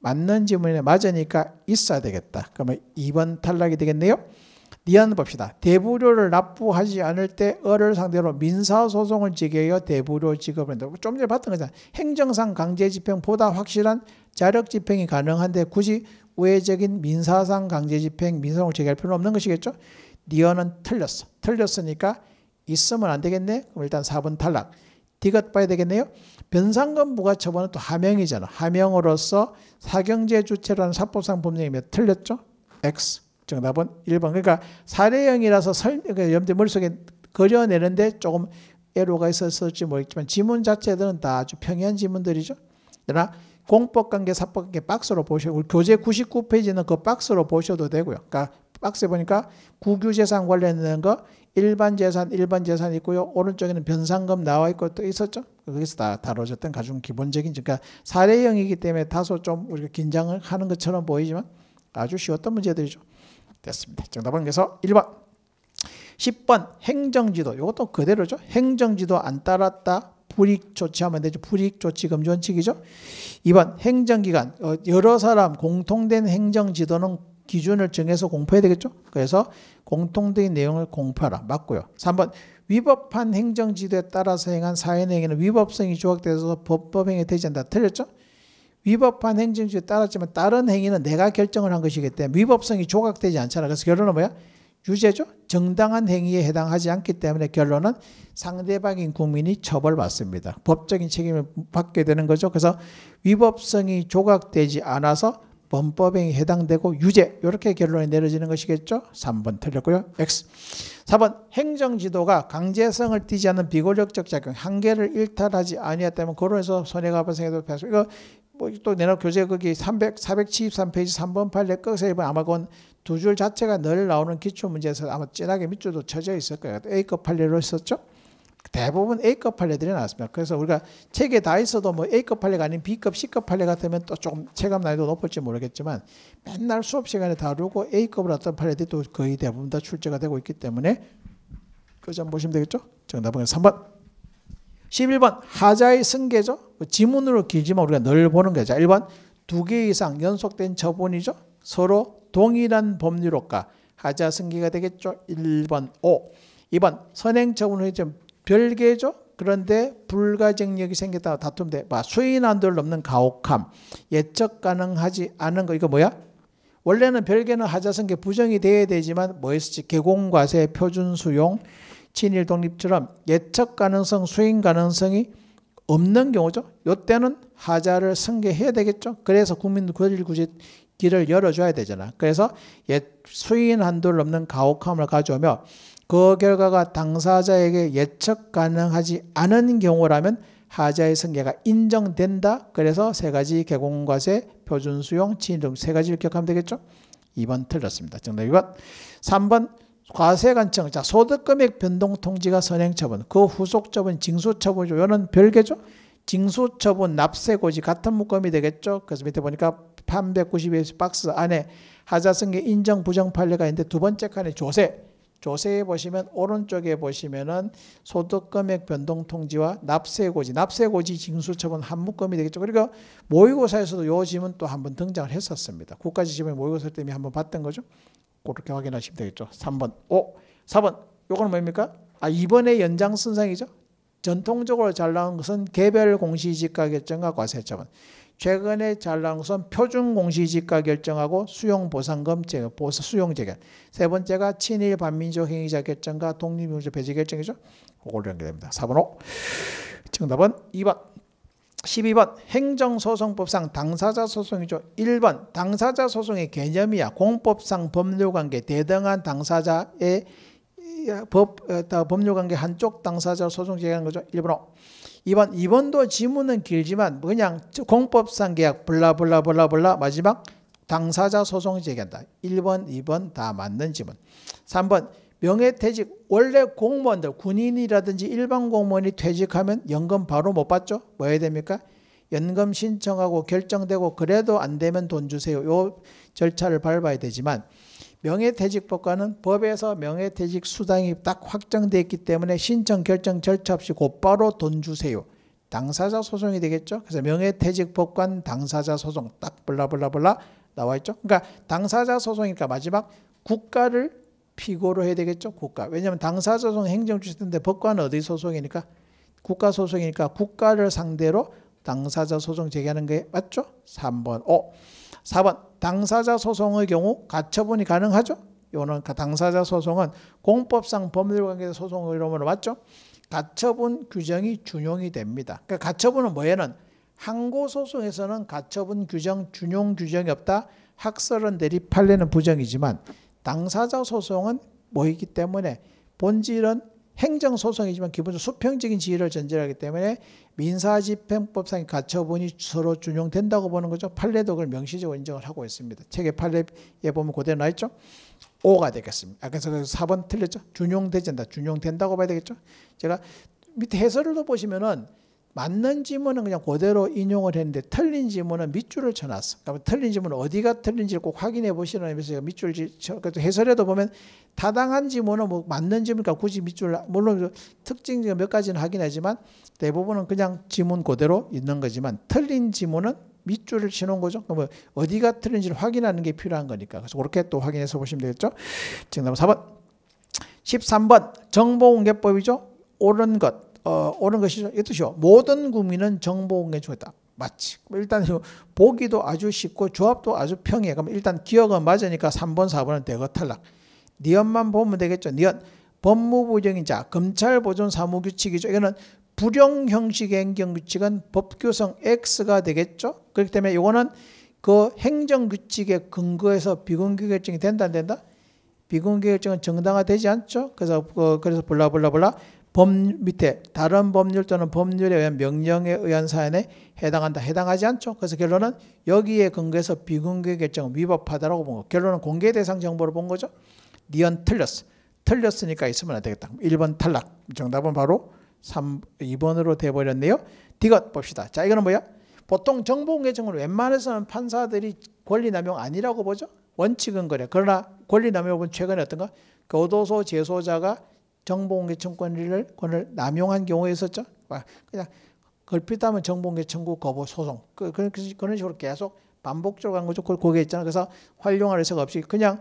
맞는 지문에 맞으니까 있어야 되겠다. 그러면 2번 탈락이 되겠네요. 니안 봅시다. 대부료를 납부하지 않을 때 어를 상대로 민사소송을 제기하여 대부료 지급을 한다. 좀 전에 봤던 거잖아. 행정상 강제집행보다 확실한 자력집행이 가능한데 굳이 우회적인 민사상 강제집행, 민사소송을 제기할 필요는 없는 것이겠죠. 니언은 틀렸어. 틀렸으니까 있으면 안 되겠네. 그럼 일단 4번 탈락. 디귿 봐야 되겠네요. 변상금 부과처분은 또 하명이잖아. 하명으로서 사경제 주체라는 사법상 법령이면 틀렸죠. X. 정답은 1번. 그러니까 사례형이라서 설, 그 염에 머릿속에 그려내는데 조금 애로가 있었을지 모르겠지만 지문 자체들은 다 아주 평이한 지문들이죠. 그러나 공법 관계, 사법 관계 박스로 보셔고 교재 99페이지는 그 박스로 보셔도 되고요. 그러니까 박스에 보니까 국유 재산 관련된 거 일반 재산, 일반 재산 있고요. 오른쪽에는 변상금 나와 있고 또 있었죠. 거기서 다 다뤄졌던 가장 기본적인 그러니까 사례형이기 때문에 다소 좀 우리가 긴장을 하는 것처럼 보이지만 아주 쉬웠던 문제들이죠. 됐습니다. 정답은 그래서 1번. 10번 행정지도 이것도 그대로죠. 행정지도 안 따랐다. 불익 조치하면 되죠. 불익 조치 금지 원칙이죠. 2번 행정기관 어, 여러 사람 공통된 행정지도는 기준을 정해서 공표해야 되겠죠. 그래서 공통된 내용을 공표하라. 맞고요. 3번 위법한 행정지도에 따라서 행한 사회행위는 위법성이 조각돼서 법법행위 되지 않다. 틀렸죠. 위법한 행정지에 따랐지만 다른 행위는 내가 결정을 한 것이기 때문에 위법성이 조각되지 않잖아. 그래서 결론은 뭐야? 유죄죠? 정당한 행위에 해당하지 않기 때문에 결론은 상대방인 국민이 처벌받습니다. 법적인 책임을 받게 되는 거죠. 그래서 위법성이 조각되지 않아서 범법행위에 해당되고 유죄 이렇게 결론이 내려지는 것이겠죠. 3번 틀렸고요. X. 4번 행정지도가 강제성을 띠지 않는 비고력적 작용 한계를 일탈하지 아니었다면 거론해서 손해가 발생해도 이거 뭐또 내놓은 교재 거기 300, 473페이지 3번 8례 거기서 보면 아마 건두 줄 자체가 늘 나오는 기출 문제에서 아마 진하게 밑줄도 쳐져 있을 거예요. A급 판례로 썼죠. 대부분 A급 판례들이 나왔습니다. 그래서 우리가 책에 다 있어도 뭐 A급 판례가 아닌 B급, C급 판례 같으면 또 조금 체감 난이도 높을지 모르겠지만 맨날 수업 시간에 다루고 A급을 어떤 판례들이 거의 대부분 다 출제가 되고 있기 때문에 그점 보시면 되겠죠? 정답은 3번. 11번 하자의 승계죠. 뭐 지문으로 길지만 우리가 늘 보는 거죠. 1번 두 개 이상 연속된 처분이죠. 서로 동일한 법률효과 하자 승계가 되겠죠. 1번 O 2번 선행 처분 후좀 별개죠. 그런데 불가쟁력이 생겼다 다툼돼 수인 한도를 넘는 가혹함 예측 가능하지 않은 거 이거 뭐야? 원래는 별개는 하자승계 부정이 돼야 되지만 뭐였을지 개공과세 표준 수용 친일 독립처럼 예측 가능성, 수행 가능성이 없는 경우죠. 이때는 하자를 승계해야 되겠죠. 그래서 국민 구질구질 길을 열어줘야 되잖아. 그래서 예, 수인 한도를 넘는 가혹함을 가져오며 그 결과가 당사자에게 예측 가능하지 않은 경우라면 하자의 승계가 인정된다. 그래서 세 가지 개공과세, 표준 수용, 친일 등세 가지를 기억하면 되겠죠. 2번 틀렸습니다. 정답 2번. 3번 과세관청, 자, 소득금액 변동통지가 선행처분, 그 후속처분, 징수처분이죠. 요는 별개죠. 징수처분, 납세고지 같은 묶음이 되겠죠. 그래서 밑에 보니까 892 박스 안에 하자승계 인정 부정 판례가 있는데 두 번째 칸에 조세. 조세에 보시면 오른쪽에 보시면은 소득금액 변동통지와 납세고지, 납세고지 징수처분 한 묶음이 되겠죠. 그리고 모의고사에서도 요 지문 또 한 번 등장을 했었습니다. 국가지침의 모의고사 때문에 한번 봤던 거죠. 그렇게 확인하시면 되겠죠. 3번. 오, 4번. 요거는 뭡니까? 아, 이번에 연장선상이죠. 전통적으로 잘 나온 것은 개별 공시지가 결정과 과세처분. 최근에 잘 나온 것은 표준 공시지가 결정하고 수용 보상금 보수 수용 재결. 세 번째가 친일 반민족 행위자 결정과 독립유주 배제 결정이죠. 그걸로 연결됩니다. 4번 5. 정답은 2번. 12번 행정소송법상 당사자 소송이죠. 1번 당사자 소송의 개념이야. 공법상 법률관계 대등한 당사자의 법, 어, 법률관계 한쪽 당사자 소송 제기하는 거죠. 1번호. 2번 2번도 지문은 길지만 그냥 공법상 계약 블라블라블라블라 마지막 당사자 소송 제기한다. 1번, 2번 다 맞는 지문. 3번 명예퇴직 원래 공무원들 군인이라든지 일반 공무원이 퇴직하면 연금 바로 못 받죠. 뭐 해야 됩니까? 연금 신청하고 결정되고 그래도 안 되면 돈 주세요. 요 절차를 밟아야 되지만 명예퇴직법과는 법에서 명예퇴직 수당이 딱 확정돼 있기 때문에 신청 결정 절차 없이 곧바로 돈 주세요. 당사자 소송이 되겠죠. 그래서 명예퇴직법관 당사자 소송 딱 블라블라블라 나와 있죠. 그러니까 당사자 소송이니까 마지막 국가를 피고로 해야 되겠죠? 국가. 왜냐하면 당사소송 행정주시인데 법관은 어디 소송이니까? 국가 소송이니까 국가를 상대로 당사자 소송 제기하는 게 맞죠? 3번. 오. 4번. 당사자 소송의 경우 가처분이 가능하죠? 요는 당사자 소송은 공법상 법률관계 소송 의료문으로 맞죠? 가처분 규정이 준용이 됩니다. 그러니까 가처분은 뭐에는 항고 소송에서는 가처분 규정, 준용 규정이 없다. 학설은 대리 팔리는 부정이지만 당사자 소송은 뭐이기 때문에 본질은 행정소송이지만 기본적으로 수평적인 지위를 전제하기 때문에 민사집행법상의 가처분이 서로 준용된다고 보는 거죠. 판례도 그걸 명시적으로 인정을 하고 있습니다. 책의 판례에 보면 그대로 나 있죠. 5가 되겠습니다. 아까 4번 틀렸죠. 준용되진다. 준용된다고 봐야 되겠죠. 제가 밑에 해설을 보시면은 맞는 지문은 그냥 그대로 인용을 했는데 틀린 지문은 밑줄을 쳐놨어. 그러면 그러니까 틀린 지문은 어디가 틀린지 꼭 확인해 보시는 의미에서 밑줄 쳐. 그래서 해설에도 보면 타당한 지문은 뭐 맞는 지문이니까 굳이 밑줄 물론 특징 몇 가지는 하긴 하지만 대부분은 그냥 지문 그대로 있는 거지만 틀린 지문은 밑줄을 치는 거죠. 그러면 그러니까 뭐 어디가 틀린지를 확인하는 게 필요한 거니까. 그래서 그렇게 또 확인해서 보시면 되겠죠. 정답 4번. 13번 정보공개법이죠. 옳은 것, 어, 옳은 것이 이 뜻이요. 모든 국민은 정보공개 중이다. 맞지. 일단 보기도 아주 쉽고 조합도 아주 평해 그럼 일단 기억은 맞으니까 3번, 4번은 대거 탈락. 니언만 보면 되겠죠. 니언. 법무부정인자, 검찰보존 사무규칙이죠. 이거는 불용 형식 행정 규칙은 법규성 X가 되겠죠. 그렇기 때문에 이거는 그 행정 규칙에 근거해서 비공개 결정이 된다 안 된다? 비공개 결정은 정당화되지 않죠. 그래서 그, 래서 블라블라블라 법 밑에 다른 법률 또는 법률에 의한 명령에 의한 사안에 해당한다. 해당하지 않죠. 그래서 결론은 여기에 근거해서 비공개 결정은 위법하다라고 본 거. 결론은 공개 대상 정보를 본 거죠. 니언 틀렸어. 틀렸으니까 있으면 안 되겠다. 1번 탈락. 정답은 바로 3, 2번으로 돼버렸네요. 디귿 봅시다. 자, 이거는 뭐야? 보통 정보공개청은 웬만해서는 판사들이 권리남용 아니라고 보죠. 원칙은 그래. 그러나 권리남용은 최근에 어떤가? 교도소 제소자가 정보공개청 권리를 권을 남용한 경우에 있었죠. 그냥 걸핏하면 정보공개청구 거부 소송 그, 그, 그, 그런 식으로 계속 반복적으로 간 거죠. 그걸 거기에 있잖아. 요 그래서 활용할 의사가 없이 그냥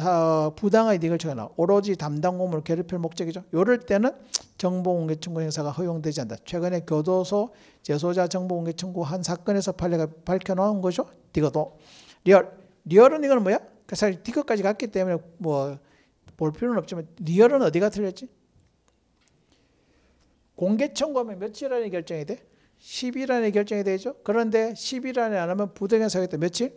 어, 부당한 이득을 청해나 오로지 담당 공무를 괴롭힐 목적이죠. 이럴 때는 정보공개청구 행사가 허용되지 않다. 최근에 교도소 재소자 정보공개청구 한 사건에서 판례가 밝혀놓은 거죠. 디거도 리얼 리얼은 이건 뭐야? 그 사실 디거까지 갔기 때문에 뭐볼 필요는 없지만 리얼은 어디가 틀렸지? 공개 청구하면 며칠 안에 결정이 돼? 10일 안에 결정이 되죠. 그런데 10일 안에 안 하면 부당해서 겠다 며칠?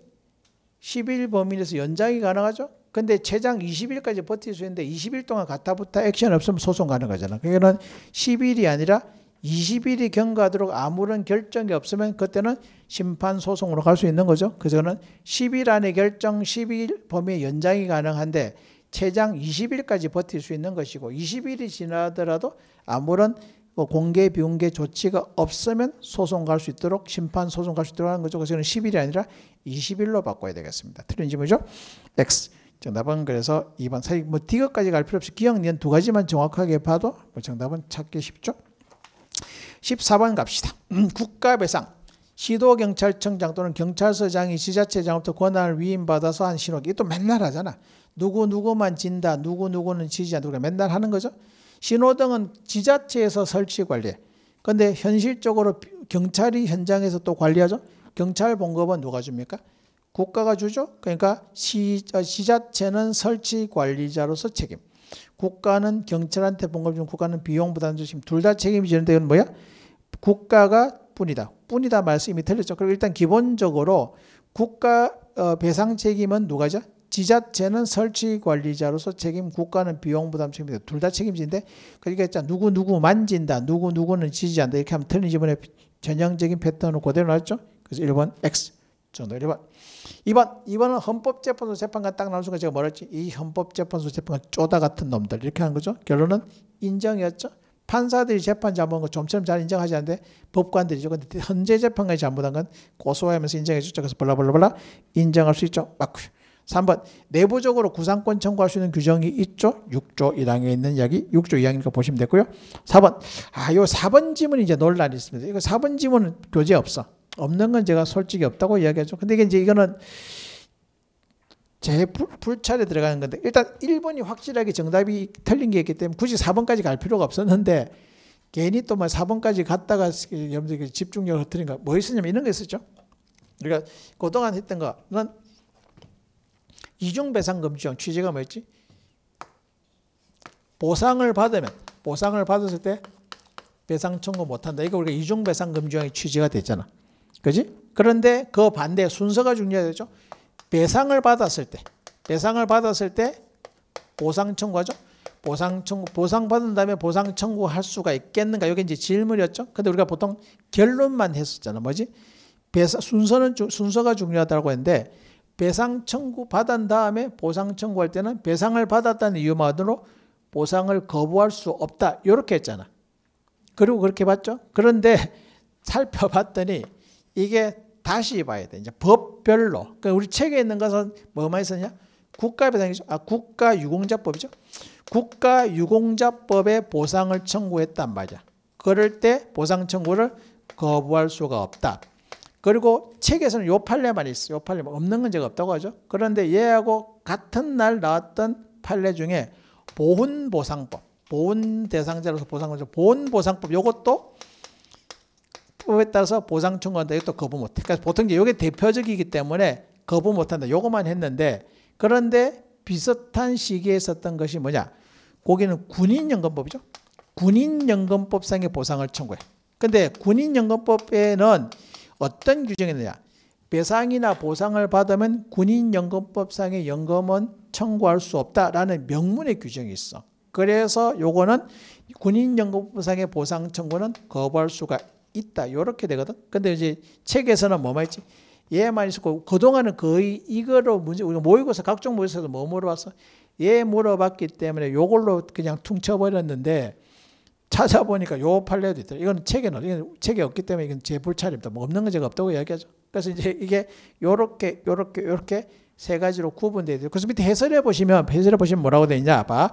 10일 범위에서 연장이 가능하죠. 근데 최장 20일까지 버틸 수 있는데 20일 동안 가타부타 액션 없으면 소송 가능하잖아. 그러니까 10일이 아니라 20일이 경과하도록 아무런 결정이 없으면 그때는 심판 소송으로 갈 수 있는 거죠. 그래서 는 10일 안에 결정, 10일 범위 연장이 가능한데 최장 20일까지 버틸 수 있는 것이고 20일이 지나더라도 아무런 뭐 공개 비공개 조치가 없으면 소송 갈 수 있도록 심판 소송 갈 수 있도록 하는 거죠. 그래서 10일이 아니라 20일로 바꿔야 되겠습니다. 틀린 질문이죠. X. 정답은 그래서 2번. 사실 뭐 디귿까지 갈 필요 없이 기억년 두 가지만 정확하게 봐도 뭐 정답은 찾기 쉽죠. 14번 갑시다. 음, 국가배상. 시도경찰청장 또는 경찰서장이 지자체장부터 권한을 위임받아서 한 신호기. 또 맨날 하잖아. 누구 누구만 진다. 누구 누구는 지지 않다. 우리가 맨날 하는 거죠. 신호등은 지자체에서 설치 관리해. 근데 현실적으로 경찰이 현장에서 또 관리하죠. 경찰 봉급은 누가 줍니까? 국가가 주죠. 그러니까 시, 시 어, 자체는 설치 관리자로서 책임. 국가는 경찰한테 봉급 주고 국가는 비용 부담 주심. 둘 다 책임지는데 이건 뭐야? 국가가 뿐이다. 뿐이다 말씀이 틀렸죠. 그리고 일단 기본적으로 국가 어, 배상 책임은 누가죠? 지자체는 설치 관리자로서 책임, 국가는 비용 부담 책임이다. 둘 다책임지는데 그러니까 있잖아. 누구 누구 만진다. 누구 누구는 지지한다. 이렇게 하면 틀린 질문에 전형적인 패턴을 그대로 나왔죠. 그래서 1번 X 정도 1번. 2번 2번은 헌법재판소 재판관 딱 나온 순간 제가 뭐라 지이 헌법재판소 재판관 쪼다 같은 놈들 이렇게 한 거죠. 결론은 인정이었죠. 판사들이 재판 잘못한 거 좀처럼 잘 인정하지 않는데 법관들이죠. 근데 현재 재판관이 잘못한 건 고소하면서 인정해 주죠. 그래서 블라블라블라 인정할 수 있죠. 맞고요. 3번 내부적으로 구상권 청구할 수 있는 규정이 있죠. 6조 1항에 있는 이야기 6조 2항이니까 보시면 됐고요. 4번 아요 4번 지문이 이제 논란이 있습니다. 이거 4번 지문은 교재 없어. 없는 건 제가 솔직히 없다고 이야기하죠. 근데 이게 이제 이거는 제 불찰에 들어가는 건데 일단 1번이 확실하게 정답이 틀린 게 있기 때문에 굳이 4번까지 갈 필요가 없었는데 괜히 또막 4번까지 뭐 갔다가 여러분들 집중력을 흐트린 거. 뭐 있었냐면 이런 거 있었죠. 그러니까 그동안 했던 거는 이중배상금지형 취지가 뭐였지? 보상을 받으면 보상을 받았을 때 배상 청구 못한다. 이거 우리가 이중배상금지형의 취지가 됐잖아. 그지? 그런데 그 반대 순서가 중요하죠. 배상을 받았을 때 배상을 받았을 때 보상 청구하죠. 보상 청구 보상 받은 다음에 보상 청구할 수가 있겠는가? 이게 이제 질문이었죠. 근데 우리가 보통 결론만 했었잖아. 뭐지? 배상 순서는 순서가 중요하다고 했는데 배상 청구 받은 다음에 보상 청구할 때는 배상을 받았다는 이유만으로 보상을 거부할 수 없다. 이렇게 했잖아. 그리고 그렇게 봤죠. 그런데 살펴봤더니 이게 다시 봐야 돼. 이제 법별로. 그러니까 우리 책에 있는 것은 뭐만 있었냐? 국가배상이죠. 아, 국가유공자법이죠. 국가유공자법에 보상을 청구했단 말이야. 그럴 때 보상 청구를 거부할 수가 없다. 그리고 책에서는 요팔레만 있어요. 요팔레 뭐 없는 건 제가 없다고 하죠. 그런데 얘하고 같은 날 나왔던 판례 중에 보훈보상법, 보훈 대상자로서 보상을 보훈보상법 요것도 법에 따라서 보상 청구한다. 이것도 거부 못해. 그러니까 보통 이제 요게 대표적이기 때문에 거부 못한다. 요거만 했는데 그런데 비슷한 시기에 있던 것이 뭐냐? 거기는 군인연금법이죠. 군인연금법상의 보상을 청구해. 근데 군인연금법에는 어떤 규정이 냐 배상이나 보상을 받으면 군인연금법상의 연금은 청구할 수 없다라는 명문의 규정이 있어. 그래서 요거는 군인연금법상의 보상 청구는 거부할 수가 있다. 이렇게 되거든. 근데 이제 책에서는 뭐만 했지? 얘만 있었고 그동안은 거의 이거로 문제 우리가 모의고사 각종 모의고사에서 뭐 물어봤어? 얘 예 물어봤기 때문에 요걸로 그냥 퉁쳐버렸는데 찾아보니까 요 판례도 있더라. 이건 책에는 이건 책에 없기 때문에 이건 제 불찰입니다. 뭐 없는 건 제가 없다고 이야기하죠. 그래서 이제 이게 요렇게 요렇게 요렇게 세 가지로 구분되어 있어요. 그래서 밑에 해설해 보시면 해설해 보시면 뭐라고 되어 있냐 봐.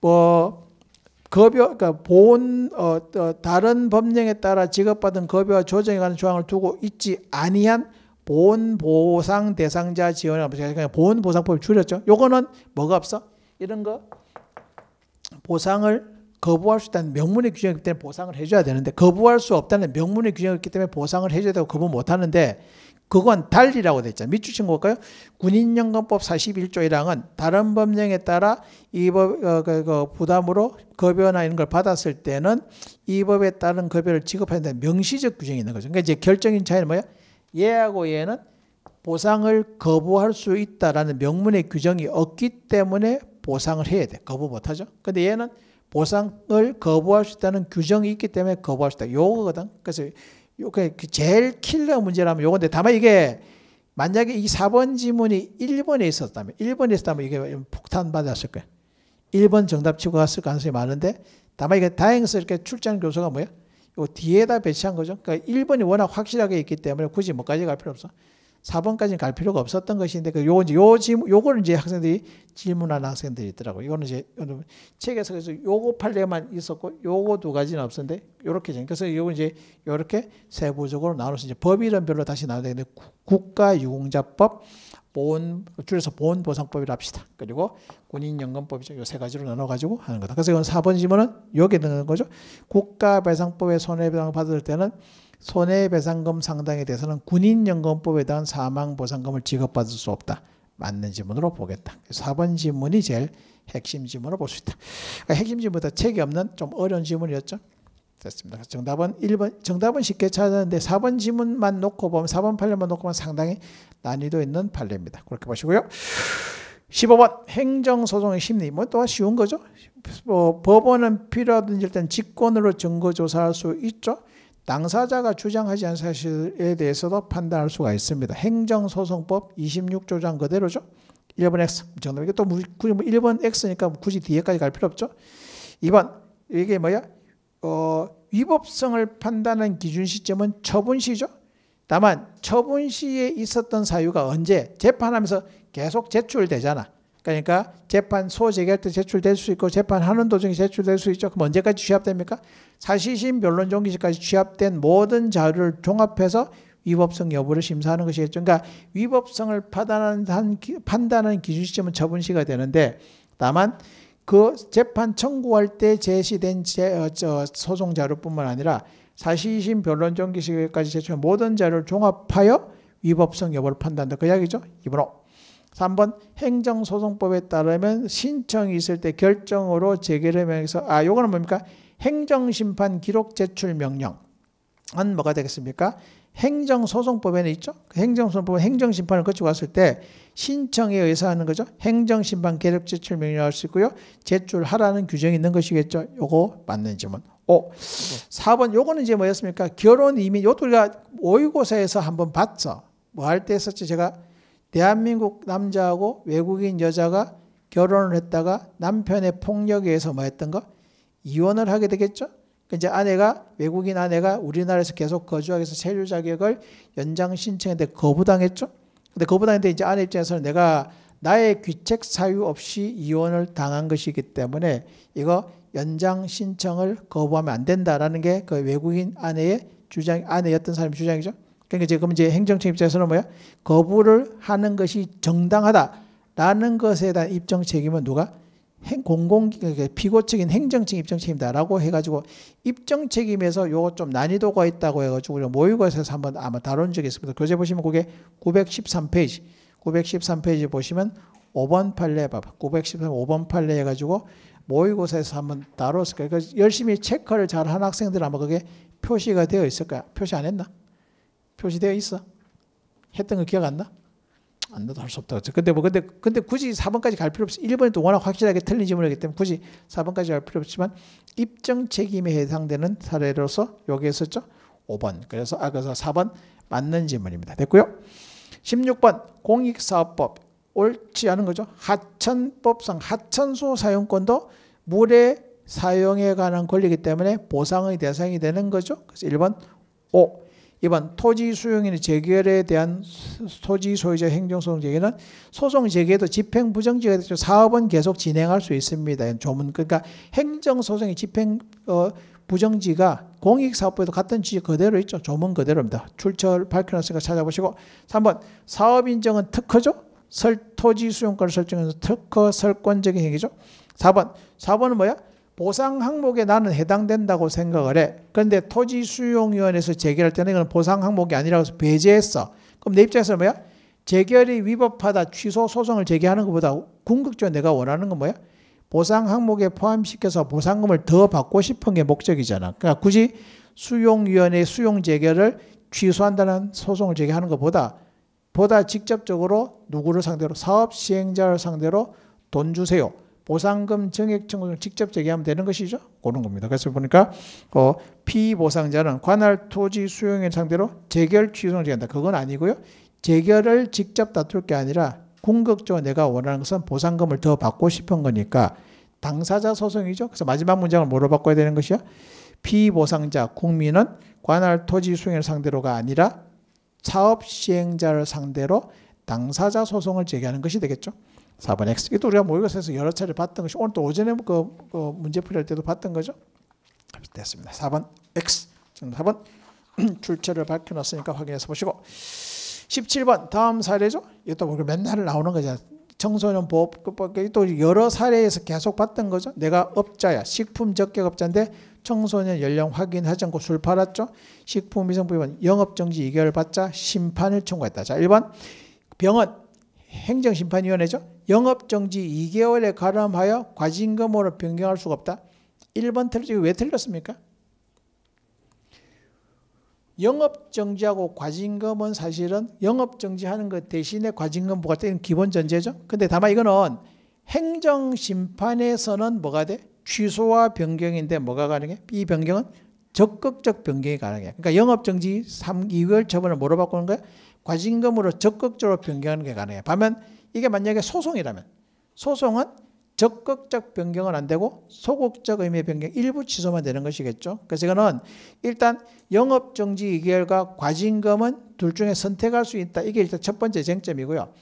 뭐 급여 그러니까 본 어, 어, 다른 법령에 따라 지급받은 급여와 조정에 관한 조항을 두고 있지 아니한 본 보상 대상자 지원을 그냥 본 보상법을 줄였죠. 요거는 뭐가 없어? 이런 거 보상을 거부할 수 있다는 명문의 규정이 기 때문에 보상을 해줘야 되는데 거부할 수 없다는 명문의 규정이 있기 때문에 보상을 해줘야 되고 거부 못하는데 그건 달리라고 돼 있잖아요. 밑줄친 걸까요? 군인연금법 41조 1항은 다른 법령에 따라 이 법, 어, 그, 그, 부담으로 급여나 이런 걸 받았을 때는 이 법에 따른 급여를 지급하는 데 명시적 규정이 있는 거죠. 그러니까 이제 결정인 차이는 뭐야? 얘하고 얘는 보상을 거부할 수 있다라는 명문의 규정이 없기 때문에 보상을 해야 돼. 거부 못하죠. 근데 얘는 보상을 거부할 수 있다는 규정이 있기 때문에 거부할 수 있다. 요거거든. 그래서 요게 그, 그 제일 킬러 문제라면 요건데 다만 이게 만약에 이 4번 지문이 1번에 있었다면 1번에 있었다면 이게 폭탄 받았을 거야. 1번 정답 치고 갔을 가능성이 많은데 다만 이게 다행스럽게 출전 교수가 뭐야? 요 뒤에다 배치한 거죠. 그러니까 1번이 워낙 확실하게 있기 때문에 굳이 뭐까지 갈 필요 없어. 4번까지는 갈 필요가 없었던 것인데 그 요거 이제 요 질문 요거는 이제 학생들이 질문하는 학생들이 있더라고. 이거는 이제 책에서 그래서 요거 판례만 있었고 요거 두 가지는 없었는데 요렇게 그래서 요거 이제 요렇게 세부적으로 나눠서 이제 법이론별로 다시 나눠되는데 국가유공자법 보 줄여서 보보상법이라 합시다. 그리고 군인연금법이죠. 요 세 가지로 나눠가지고 하는 거다. 그래서 이건 4번 지문은 여기에 넣는 거죠. 국가배상법의 손해배상을 받을 때는 손해배상금 상당에 대해서는 군인연금법에 대한 사망보상금을 지급받을 수 없다. 맞는 지문으로 보겠다. 4번 지문이 제일 핵심 지문으로 볼 수 있다. 그러니까 핵심 지문보다 책이 없는 좀 어려운 지문이었죠. 됐습니다. 정답은 1번, 정답은 쉽게 찾았는데 4번 지문만 놓고 보면 4번 판례만 놓고 보면 상당히 난이도 있는 판례입니다. 그렇게 보시고요. 15번 행정소송의 심리 뭐또 쉬운 거죠. 뭐 법원은 필요하든지 일단 직권으로 증거 조사할 수 있죠. 당사자가 주장하지 않은 사실에 대해서도 판단할 수가 있습니다. 행정소송법 26조장 그대로죠. 1번 X. 정답이게 또 굳이 뭐 1번 X니까 뭐 굳이 뒤에까지 갈 필요 없죠. 2번 이게 뭐야? 어, 위법성을 판단한 기준 시점은 처분 시죠. 다만 처분 시에 있었던 사유가 언제 재판하면서 계속 제출되잖아. 그러니까 재판 소재기할 때 제출될 수 있고 재판하는 도중에 제출될 수 있죠. 그럼 언제까지 취합됩니까? 사실심 변론 종기시까지 취합된 모든 자료를 종합해서 위법성 여부를 심사하는 것이겠죠. 그러니까 위법성을 판단하는, 판단하는 기준 시점은 처분 시가 되는데 다만 그 재판 청구할 때 제시된 제, 어, 저, 소송 자료뿐만 아니라 사실심 변론 종기시까지 제출한 모든 자료를 종합하여 위법성 여부를 판단한다. 그 이야기죠. 이번호. 3번 행정소송법에 따르면 신청이 있을 때 결정으로 재결의 명에서 아 요거는 뭡니까? 행정심판 기록 제출 명령은 뭐가 되겠습니까? 행정소송법에는 있죠. 그 행정소송법은 행정심판을 거치고 왔을 때 신청에 의해서 하는 거죠. 행정심판 계력 제출 명령할수 있고요. 제출하라는 규정이 있는 것이겠죠. 요거 맞는 질문. 오, 4번 요거는 이제 뭐였습니까? 결혼 이민 요 둘이 모의고사에서 한번 봤죠. 뭐 할 때 했었지 제가 대한민국 남자하고 외국인 여자가 결혼을 했다가 남편의 폭력에 의해서 뭐 했던가? 이혼을 하게 되겠죠? 그러니까 이제 아내가, 외국인 아내가 우리나라에서 계속 거주하기 위해서 체류 자격을 연장 신청했는데 거부당했죠? 근데 거부당했는데 이제 아내 입장에서는 내가 나의 귀책 사유 없이 이혼을 당한 것이기 때문에 이거 연장 신청을 거부하면 안 된다라는 게 그 외국인 아내의 주장, 아내였던 사람의 주장이죠. 그러니까 지금 이제 행정청 입장에서는 뭐야? 거부를 하는 것이 정당하다라는 것에 대한 입정 책임은 누가? 행, 공공 그러니까 피고 측인 행정 측 입증 책임이다라고 해가지고 입정 책임에서 요거 좀 난이도가 있다고 해가지고 우리가 모의고사에서 한번 아마 다룬 적이 있습니다. 교재 보시면 그게 913페이지, 913페이지 보시면 5번 판례 봐, 913 5번 판례 해가지고 모의고사에서 한번 다뤘을 거예요. 그러니까 열심히 체크를 잘 한 학생들 아마 그게 표시가 되어 있을 거야. 표시 안 했나? 표시되어 있어. 했던 거 기억 안 나? 안 나도 할 수 없다. 근데 뭐, 근데, 근데 굳이 4번까지 갈 필요 없어. 1번이 또 워낙 확실하게 틀린 질문이기 때문에 굳이 4번까지 갈 필요 없지만 입증 책임에 해당되는 사례로서 여기에 썼죠. 5번. 그래서, 아, 그래서 4번 맞는 질문입니다. 됐고요. 16번 공익사업법. 옳지 않은 거죠. 하천법상 하천수 사용권도 물의 사용에 관한 권리이기 때문에 보상의 대상이 되는 거죠. 그래서 1번 O. 이번 토지 수용인의 재결에 대한 토지 소유자 행정소송 제기는 소송 제기에도 집행 부정지가 되죠. 사업은 계속 진행할 수 있습니다. 조문 그러니까 행정소송의 집행 어, 부정지가 공익사업부에도 같은 지 그대로 있죠. 조문 그대로입니다. 출처를 밝혀놨으니까 찾아보시고 3번 사업인정은 특허죠. 설, 토지 수용권을 설정해서 특허 설권적인 행위죠. 4번 4번은 뭐야? 보상 항목에 나는 해당된다고 생각을 해. 그런데 토지 수용위원회에서 재결할 때는 이건 보상 항목이 아니라고 해서 배제했어. 그럼 내 입장에서 는 뭐야? 재결이 위법하다 취소 소송을 제기하는 것보다 궁극적으로 내가 원하는 건 뭐야? 보상 항목에 포함시켜서 보상금을 더 받고 싶은 게 목적이잖아. 그러니까 굳이 수용위원회 수용 재결을 취소한다는 소송을 제기하는 것보다 보다 직접적으로 누구를 상대로 사업 시행자를 상대로 돈 주세요. 보상금 증액 청구를 직접 제기하면 되는 것이죠. 그런 겁니다. 그래서 보니까 어, 피보상자는 관할 토지 수용인 상대로 재결 취소를 제기한다. 그건 아니고요. 재결을 직접 다툴 게 아니라 궁극적으로 내가 원하는 것은 보상금을 더 받고 싶은 거니까 당사자 소송이죠. 그래서 마지막 문장을 뭐로 바꿔야 되는 것이야? 피보상자 국민은 관할 토지 수용인 상대로가 아니라 사업 시행자를 상대로 당사자 소송을 제기하는 것이 되겠죠. 4번 X. 이것도 우리가 모의고사에서 여러 차례 봤던 것이 오늘 또 오전에 그, 그 문제풀이 할 때도 봤던 거죠. 됐습니다. 4번 X. 4번 출처를 밝혀놨으니까 확인해서 보시고 17번 다음 사례죠. 이것도 뭐 맨날 나오는 거잖아요. 청소년 보호법이 또 여러 사례에서 계속 봤던 거죠. 내가 업자야. 식품 적격업자인데 청소년 연령 확인하지 않고 술 팔았죠. 식품위생법은 영업정지 2개월 받자 심판을 청구했다. 자, 1번 병원 행정심판위원회죠. 영업정지 2개월에 가름하여 과징금으로 변경할 수가 없다. 1번 틀리지 왜 틀렸습니까? 영업정지하고 과징금은 사실은 영업정지하는 것 대신에 과징금 부과되는 기본 전제죠. 근데 다만 이거는 행정심판에서는 뭐가 돼? 취소와 변경인데 뭐가 가능해? 이 변경은 적극적 변경이 가능해. 그러니까 영업정지 3, 2개월 처분을 뭐로 바꾸는 거야? 과징금으로 적극적으로 변경하는 게 가능해. 반면 이게 만약에 소송이라면 소송은 적극적 변경은 안 되고 소극적 의미 변경 일부 취소만 되는 것이겠죠. 그래서 이거는 일단 영업 정지 2개월과 과징금은 둘 중에 선택할 수 있다. 이게 일단 첫 번째 쟁점이고요.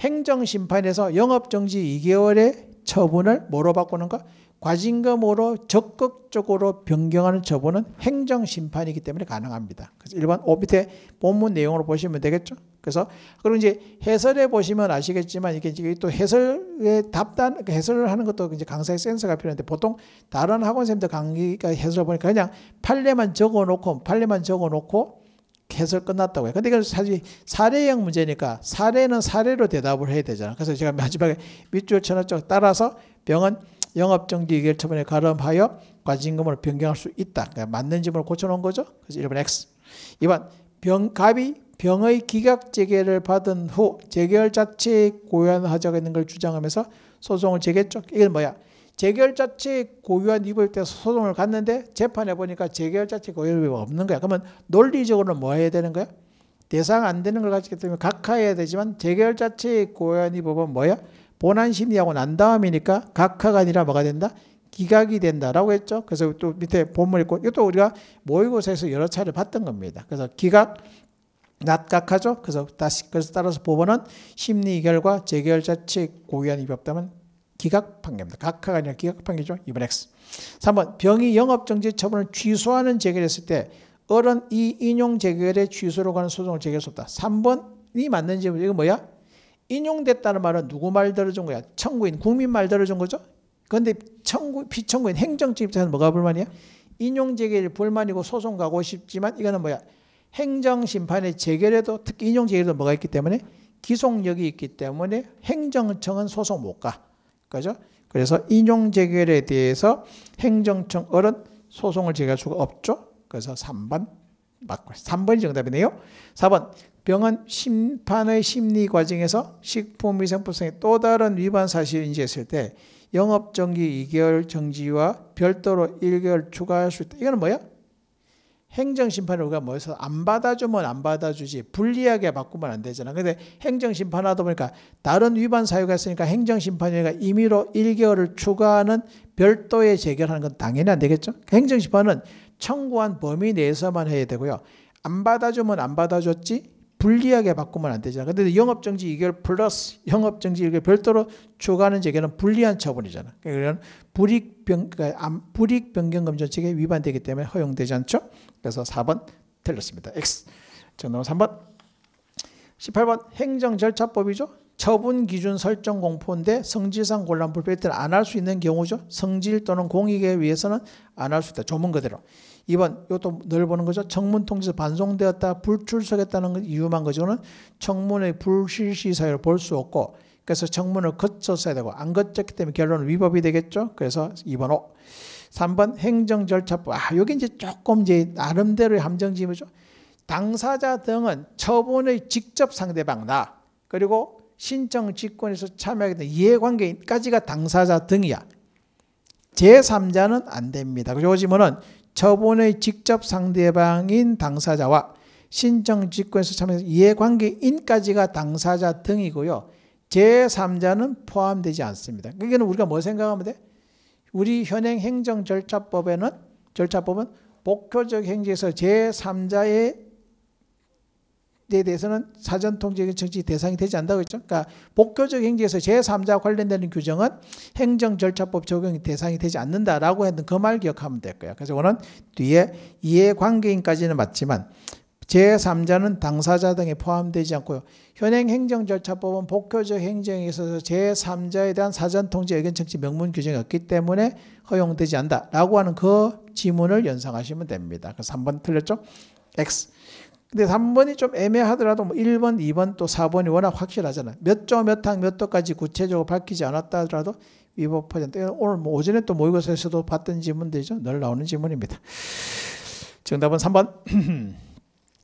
행정 심판에서 영업 정지 2개월의 처분을 뭐로 바꾸는가? 과징금으로 적극적으로 변경하는 처분은 행정 심판이기 때문에 가능합니다. 그래서 1번 오 밑에 본문 내용으로 보시면 되겠죠. 그래서 그리고 이제 해설해 보시면 아시겠지만 이게 지금 또해설에 답단 그러니까 해설을 하는 것도 이제 강사의 센서가 필요한데 보통 다른 학원 쌤들 강의가 해설을 보니까 그냥 판례만 적어놓고 판례만 적어놓고 해설 끝났다고 해요. 근데 이건 사실 사례형 문제니까 사례는 사례로 대답을 해야 되잖아. 그래서 제가 마지막에 밑줄 쳐놓죠. 따라서 병원 영업정지 결처분에 가름하여 과징금을 변경할 수 있다. 그러니까 맞는 점을 고쳐놓은 거죠. 그래서 1번 X. 2번 병, 갑이 병의 기각 재개를 받은 후 재결 자체에 고유한하자가 있는 걸 주장하면서 소송을 제기했죠. 이게 뭐야? 재결 자체의 고유한 위법에 소송을 갔는데 재판해 보니까 재결 자체 고유한 위법이 없는 거야. 그러면 논리적으로는 뭐 해야 되는 거야? 대상 안 되는 걸 가지기 때문에 각하해야 되지만 재결 자체의 고유한 위법은 뭐야? 본안 심리하고 난 다음이니까 각하가 아니라 뭐가 된다? 기각이 된다라고 했죠. 그래서 또 밑에 본문 있고 이것도 우리가 모의고사에서 여러 차례 봤던 겁니다. 그래서 기각, 납각하죠. 그래서 다시 그래서 따라서 법원은 심리 결과 재결자 측 고유한 입이 없다면 기각 판결입니다. 각하가 아니라 기각 판결이죠. 이번 X. 3번 병이 영업정지 처분을 취소하는 재결했을 때 어른 이 인용 재결의 취소로 관한 소송을 제기할 수 없다. 3번이 맞는지 이거 뭐야? 인용됐다는 말은 누구 말 들어준 거야? 청구인 국민 말 들어준 거죠. 그런데 청구 피청구인 행정적 입장에서 뭐가 불만이야? 인용 재결이 불만이고 소송 가고 싶지만 이거는 뭐야? 행정심판의 재결에도 특히 인용재결에도 뭐가 있기 때문에 기속력이 있기 때문에 행정청은 소송 못 가. 그죠? 그래서 인용재결에 대해서 행정청 어른 소송을 제기할 수가 없죠. 그래서 3번 맞고 3번이 정답이네요. 4번 병원 심판의 심리 과정에서 식품위생법상의 또 다른 위반 사실을 인지했을 때 영업정지 2개월 정지와 별도로 1개월 추가할 수 있다. 이거는 뭐야? 행정심판을 우리가 뭐해서 안 받아주면 안 받아주지 불리하게 바꾸면 안 되잖아. 근데 행정심판 하다 보니까 다른 위반 사유가 있으니까 행정심판위가 임의로 1개월을 추가하는 별도의 재결하는 건 당연히 안 되겠죠. 행정심판은 청구한 범위 내에서만 해야 되고요. 안 받아주면 안 받아줬지 불리하게 바꾸면 안 되잖아. 근데 영업정지 2개월 플러스 영업정지 1개월 별도로 추가하는 제게는 불리한 처분이잖아. 그러니까 불익변, 그러니까 불익변경금전책에 위반되기 때문에 허용되지 않죠. 그래서 4번 틀렸습니다. X. 정답은 3번. 18번 행정절차법이죠. 처분 기준 설정 공포인데 성질상 곤란 불필 때는 안할 수 있는 경우죠. 성질 또는 공익에 의해서는 안 할 수 있다. 조문 그대로. 2번 이것도 늘 보는 거죠. 청문 통지서 반송되었다 불출석했다는 이유만 가지고는 청문의 불실시 사유를 볼 수 없고 그래서 청문을 거쳤어야 되고 안 거쳤기 때문에 결론은 위법이 되겠죠. 그래서 2번 오. 3번 행정 절차법. 아, 여기 이제 조금 이제 나름대로의 함정 지이죠 당사자 등은 처분의 직접 상대방다. 그리고 신청 직권에서 참여하게 된 이해관계인까지가 당사자 등이야. 제3자는 안 됩니다. 그리고 지면은 저본의 직접 상대방인 당사자와 신청 직권에서 참여해서 이해관계인까지가 당사자 등이고요. 제3자는 포함되지 않습니다. 그러니까 우리가 뭐 생각하면 돼? 우리 현행 행정 절차법에는 절차법은 복교적 행위에서 제3자의 에 대해서는 사전통제적 정치 대상이 되지 않다고 했죠. 그러니까 복교적 행지에서 제3자 관련되는 규정은 행정절차법 적용이 대상이 되지 않는다라고 했던 그 말 기억하면 될 거예요. 그래서 거는 뒤에 이해관계인까지는 맞지만 제3자는 당사자 등에 포함되지 않고요. 현행 행정절차법은 복교적 행정에 있어서 제3자에 대한 사전통제 의견 청취 명문 규정이 없기 때문에 허용되지 않다라고 하는 그 지문을 연상하시면 됩니다. 그래서 3번 틀렸죠? X. 근데 3번이 좀 애매하더라도 뭐 1번, 2번 또 4번이 워낙 확실하잖아요. 몇 조, 몇 항, 몇 도까지 구체적으로 밝히지 않았다더라도 하 위법 퍼센트. 오늘 뭐 오전에 또 모의고사에서도 봤던 질문들이죠. 늘 나오는 질문입니다. 정답은 3번.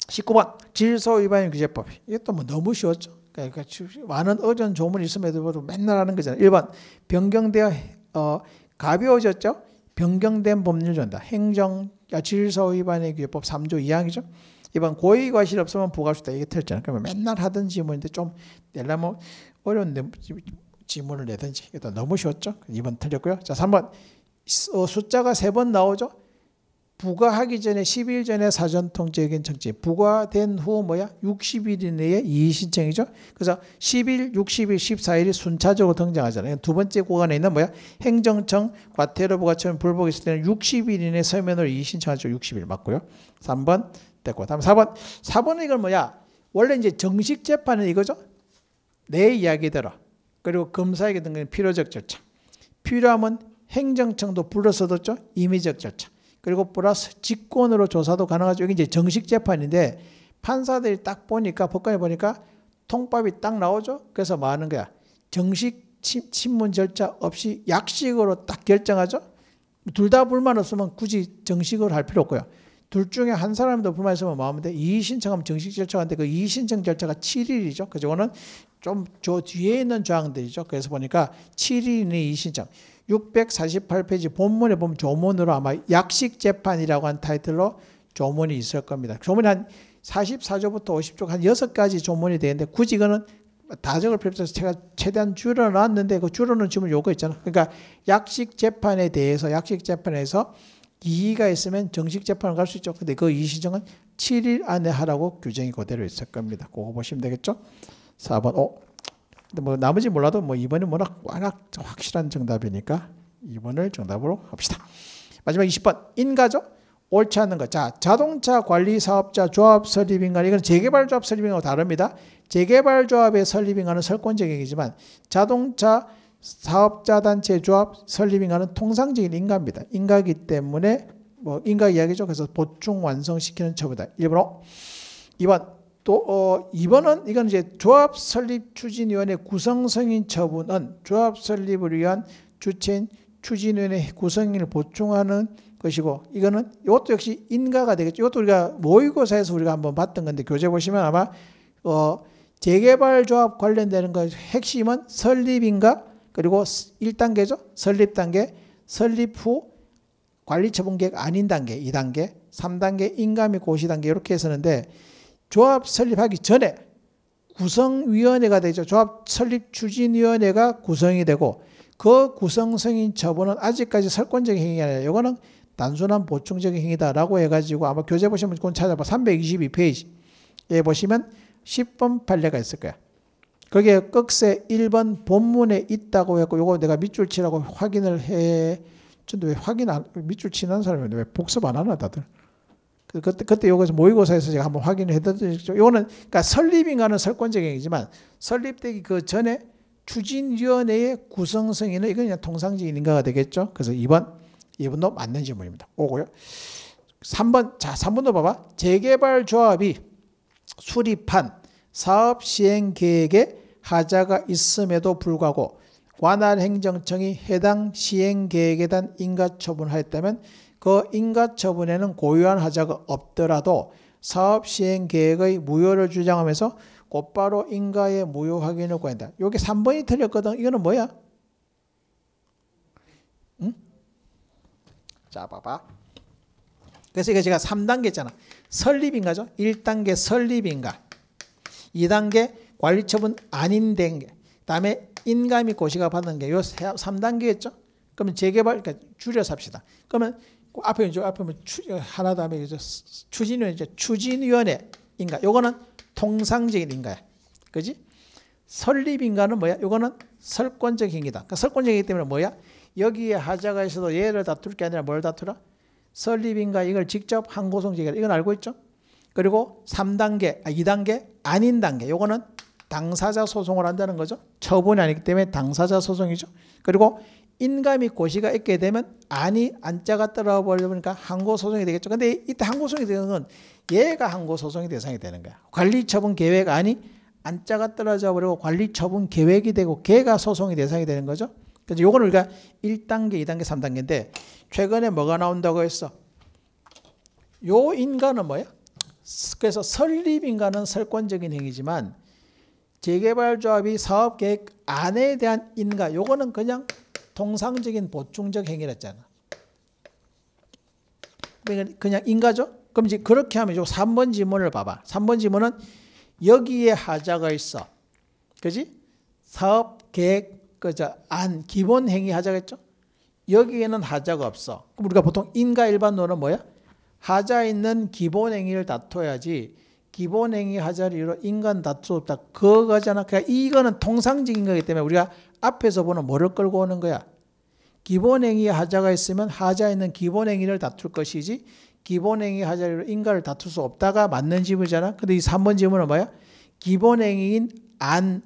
19번. 질서 위반 규제법. 이게 또뭐 너무 쉬웠죠. 그러니까 많은 어전 조문이 있음에도 맨날 하는 거잖아요. 1번. 변경되어 어, 가벼워졌죠. 변경된 법률 전다. 행정, 아, 질서 위반의 규제법 3조 2항이죠. 이번 고의 과실 없으면 부가수다 이게 틀잖아. 그러면 맨날 하던 질문인데좀 내려면 어려운데 지문을 내든지 이것도 너무 쉬웠죠. 이번 틀렸고요. 자, 3번 어, 숫자가 세 번 나오죠. 부과하기 전에 10일 전에 사전 통제의견청취 부과된 후 뭐야? 60일 이내에 이의 신청이죠. 그래서 10일, 60일, 14일이 순차적으로 등장하잖아요. 두 번째 구간에 있는 뭐야? 행정청 과태료 부과처럼 불복했을 때는 60일 이내 서면으로 이의 신청하죠. 60일 맞고요. 3번 됐고. 다음 4번. 4번은 이걸 뭐야? 원래 이제 정식 재판은 이거죠? 내 이야기대로. 그리고 검사에게 든건 필요적 절차. 필요하면 행정청도 불러서뒀죠 임의적 절차. 그리고 플러스 직권으로 조사도 가능하죠. 이게 이제 정식 재판인데 판사들이 딱 보니까 법관이 보니까 통법이딱 나오죠. 그래서 뭐 하는 거야? 정식 친문 절차 없이 약식으로 딱 결정하죠. 둘 다 불만 없으면 굳이 정식으로 할 필요 없고요. 둘 중에 한 사람이 더 불만있으면 마음인데 이의 신청하면 정식 절차가안 되고 그 이의 신청 절차가 7일이죠. 그 저거는 좀 저 뒤에 있는 조항들이죠. 그래서 보니까 7일이네 이의 신청. 648페이지 본문에 보면 조문으로 아마 약식 재판이라고 한 타이틀로 조문이 있을 겁니다. 조문이 한 44조부터 50조 한 6가지 조문이 되는데 굳이 이거는 다 적을 필요 없어서 제가 최대한 줄여놨는데 그 줄여놓은 지문 요거 있잖아. 그러니까 약식 재판에 대해서 약식 재판에서 이의가 있으면 정식 재판을 갈 수 있죠. 근데 그 이의신청은 7일 안에 하라고 규정이 그대로 있을 겁니다. 그거 보시면 되겠죠. 4번. 어? 근데 뭐 나머지 몰라도 뭐 2번이 워낙, 워낙 확실한 정답이니까 2번을 정답으로 합시다. 마지막 20번. 인가죠? 옳지 않는 것. 자, 자동차 관리 사업자 조합 설립인가 이건 재개발 조합 설립인가고 다릅니다. 재개발 조합의 설립인가는 설권적이지만 자동차 사업자단체 조합 설립 인가는 통상적인 인가입니다. 인가기 때문에 뭐 인가 이야기죠. 그래서 보충 완성시키는 처분이다. 1번으로 번또 어, 2번은 이건 이제 조합 설립 추진위원회 구성 성인 처분은 조합 설립을 위한 주체인 추진위원회 구성인을 보충하는 것이고 이거는 이것도 역시 인가가 되겠죠. 이것도 우리가 모의고사에서 우리가 한번 봤던 건데 교재 보시면 아마 어, 재개발 조합 관련되는 것 핵심은 설립인가 그리고 1단계죠. 설립 단계. 설립 후 관리 처분 계획 아닌 단계, 2단계, 3단계, 인감이 고시 단계 이렇게 했었는데 조합 설립하기 전에 구성위원회가 되죠. 조합 설립 추진위원회가 구성이 되고 그 구성 승인 처분은 아직까지 설권적인 행위가 아니라 이거는 단순한 보충적인 행위다라고 해가지고 아마 교재 보시면 그건 찾아봐. 322페이지에 예, 보시면 10번 판례가 있을 거야. 그게 끝에 1번 본문에 있다고 했고 요거 내가 밑줄 치라고 확인을 해. 근데 왜 확인 안 밑줄 치는 사람인왜 복습 안 하나 다들. 그, 때 그때 요거서 모의고사에서 제가 한번 확인을 해드렸죠. 요거는 그러니까 설립인가는 설권적행위지만 설립되기 그 전에 추진위원회의 구성성이나 이건 그냥 통상적인 인가가 되겠죠. 그래서 2번 2번도 맞는 질문입니다. 오고요. 3번 자 3번도 봐봐 재개발 조합이 수립한 사업 시행 계획의 하자가 있음에도 불구하고 관할행정청이 해당 시행계획에 대한 인가처분하였다면 을그 인가처분에는 고유한 하자가 없더라도 사업시행계획의 무효를 주장하면서 곧바로 인가의 무효 확인을 구한다. 여기 3번이 틀렸거든. 이거는 뭐야? 응? 자, 봐봐. 그래서 이게 제가 3단계 있잖아. 설립인가죠? 1단계 설립인가. 2단계 관리처분 아닌 된 게, 다음에 인감이 고시가 받은 게요 3단계였죠. 그러면 재개발 그러니까 줄여서 합시다. 그러면 그 앞에 이제 앞에 뭐 추, 어, 하나 다음에 이제 추진위원 이제 추진위원회 인가. 요거는 통상적인 인가야. 그지? 설립 인가는 뭐야? 요거는 설권적 인위다 그러니까 설권적이기 때문에 뭐야? 여기에 하자가 있어도 얘를 다툴 게 아니라 뭘 다투라? 설립인가 이걸 직접 항고성 제기 이건 알고 있죠? 그리고 3단계, 아, 2단계, 아닌 단계. 요거는 당사자 소송을 한다는 거죠. 처분이 아니기 때문에 당사자 소송이죠. 그리고 인감이 고시가 있게 되면 아니 안자가 떨어와 버리니까 항고 소송이 되겠죠. 근데 이때 항고 소송이 되는 건 얘가 항고 소송이 대상이 되는 거야. 관리 처분 계획 아니 안자가 떨어져 버리고 관리 처분 계획이 되고 걔가 소송이 대상이 되는 거죠. 그래서 요거는 우리가 1단계, 2단계, 3단계인데 최근에 뭐가 나온다고 했어? 요 인간은 뭐야? 그래서 설립 인간은 설권적인 행위지만 재개발조합이 사업계획 안에 대한 인가 요거는 그냥 통상적인 보충적 행위랬잖아. 그러니까 그냥 인가죠. 그럼 이제 그렇게 하면 요 3번 지문을 봐봐. 3번 지문은 여기에 하자가 있어. 그지? 사업계획 그저 안 기본 행위 하자겠죠? 여기에는 하자가 없어. 그럼 우리가 보통 인가 일반론은 뭐야? 하자 있는 기본 행위를 다퉈야지 기본행위 하자리로 인간 다툴 없다. 그거잖아. 그러니까 이거는 통상적인 거기 때문에 우리가 앞에서 보는 뭐를 끌고 오는 거야. 기본행위 하자가 있으면 하자 있는 기본행위를 다툴 것이지 기본행위 하자리로 인간을 다툴 수 없다가 맞는 지문이잖아. 근데 이 3번 지문은 뭐야? 기본행위인 안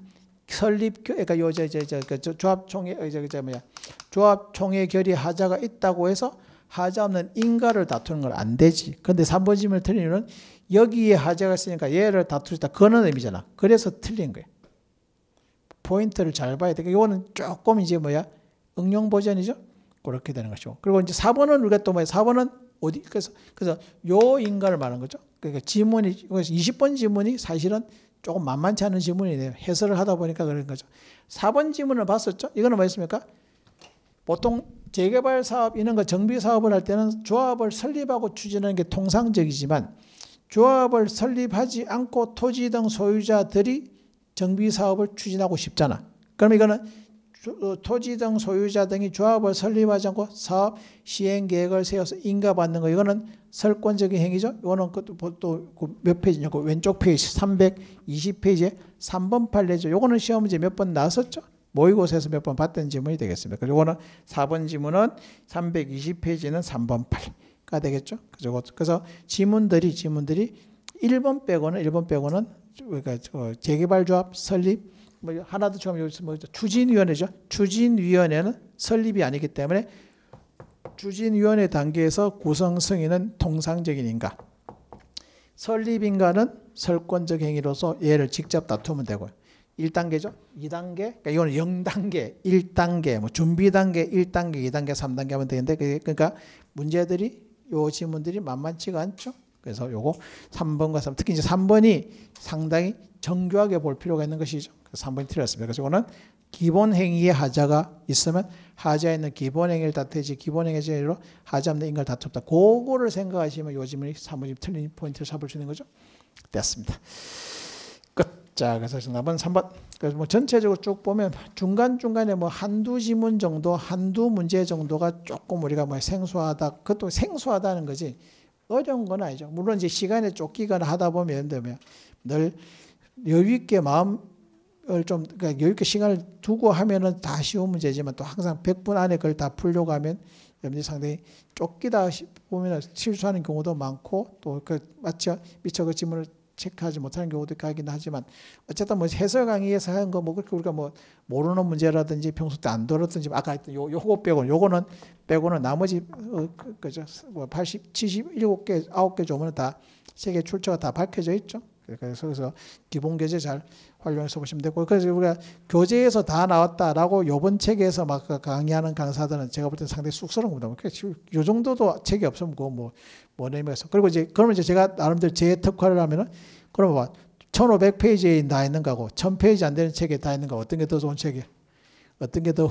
설립 그러니까 요저 저저 그, 조합총회 저저 어, 그, 저 뭐야 조합총회 결의 하자가 있다고 해서 하자 없는 인가를 다투는 건 안 되지. 근데 3번 지문을 틀린 이유는 여기에 하자가 있으니까 얘를 다투시다. 그런 의미잖아. 그래서 틀린 거야. 포인트를 잘 봐야 돼. 이거는 조금 이제 뭐야? 응용 버전이죠? 그렇게 되는 것이고. 그리고 이제 4번은 우리가 또 뭐야? 4번은 어디? 그래서, 그래서 요 인간을 말하는 거죠. 그러니까 지문이, 20번 지문이 사실은 조금 만만치 않은 지문이네요. 해설을 하다 보니까 그런 거죠. 4번 지문을 봤었죠? 이거는 뭐였습니까? 보통 재개발 사업 이런 거 정비 사업을 할 때는 조합을 설립하고 추진하는 게 통상적이지만 조합을 설립하지 않고 토지 등 소유자들이 정비 사업을 추진하고 싶잖아. 그럼 이거는 어, 토지 등 소유자 등이 조합을 설립하지 않고 사업 시행 계획을 세워서 인가받는 거 이거는 설권적인 행위죠. 이거는 또몇 그 페이지냐고 그 왼쪽 페이지 320페이지에 3번 판례죠. 이거는 시험 문몇번 나왔었죠. 모의고사에서 몇 번 봤던 지문이 되겠습니다. 그리고 이거는 4번 지문은 320페이지는 3번 판례. 가 되겠죠. 그죠? 그래서 지문들이 지문들이 1번 빼고는 1번 빼고는 그러니까 재개발 조합 설립 뭐 하나도 처음 여기서 뭐 추진위원회죠. 추진위원회는 설립이 아니기 때문에 추진위원회 단계에서 구성 승인은 통상적인 인가. 설립 인가는 설권적 행위로서 얘를 직접 다투면 되고요. 1단계죠. 2단계. 그러니까 이거는 0단계, 1단계, 뭐 준비 단계, 1단계, 2단계, 3단계 하면 되는데 그러니까 문제들이 요 질문들이 만만치가 않죠. 그래서 요거 3번과 3, 특히 이제 3번이 상당히 정교하게 볼 필요가 있는 것이죠. 그래서 3번이 틀렸습니다. 그래서 이거는 기본 행위에 하자가 있으면 하자에 있는 기본 행위를 다투지 기본 행위의 제로 하자 없는 인간을 다툽다. 그거를 생각하시면 요즘은 3번이 틀린 포인트를 잡을 수 있는 거죠. 됐습니다. 자, 그래서 정답은 3번. 그래서 뭐 전체적으로 쭉 보면 중간중간에 뭐 한두 지문 정도, 한두 문제 정도가 조금 우리가 뭐 생소하다. 그것도 생소하다는 거지. 어려운 건 아니죠. 물론 이제 시간에 쫓기거나 하다 보면 되면 늘 여유 있게 마음을 좀 그러니까 여유 있게 시간을 두고 하면은 다 쉬운 문제지만 또 항상 100분 안에 그걸 다 풀려고 하면 여러분이 상당히 쫓기다 보면 실수하는 경우도 많고 또 그 마치 미처 그 질문을 체크하지 못하는 경우도 있긴 하지만 어쨌든 뭐 해설 강의에서 하는 거뭐 그렇게 우리가 뭐 모르는 문제라든지 평소 때 안들었던지 뭐 아까 했던 요 요거 빼고 요거는 빼고는 나머지 어, 그, 그죠 뭐 80, 77개, 9개 조문은 다 세계 출처가 다 밝혀져 있죠. 그래서 그러니까 그래서 기본 교재 잘 활용해서 보시면 되고 그래서 우리가 교재에서 다 나왔다라고 요번 책에서 막 강의하는 강사들은 제가 볼때 상당히 쑥스러운 겁니다. 뭐 요 정도도 책이 없으면 그뭐 뭐냐면서 뭐 그리고 이제 그러면 이제 제가 나름대로 제 특화를 하면은 그러면 봐. 1500페이지에 다 있는 거고 1000페이지 안 되는 책에 다 있는 거 어떤 게 더 좋은 책이에요? 어떤 게 더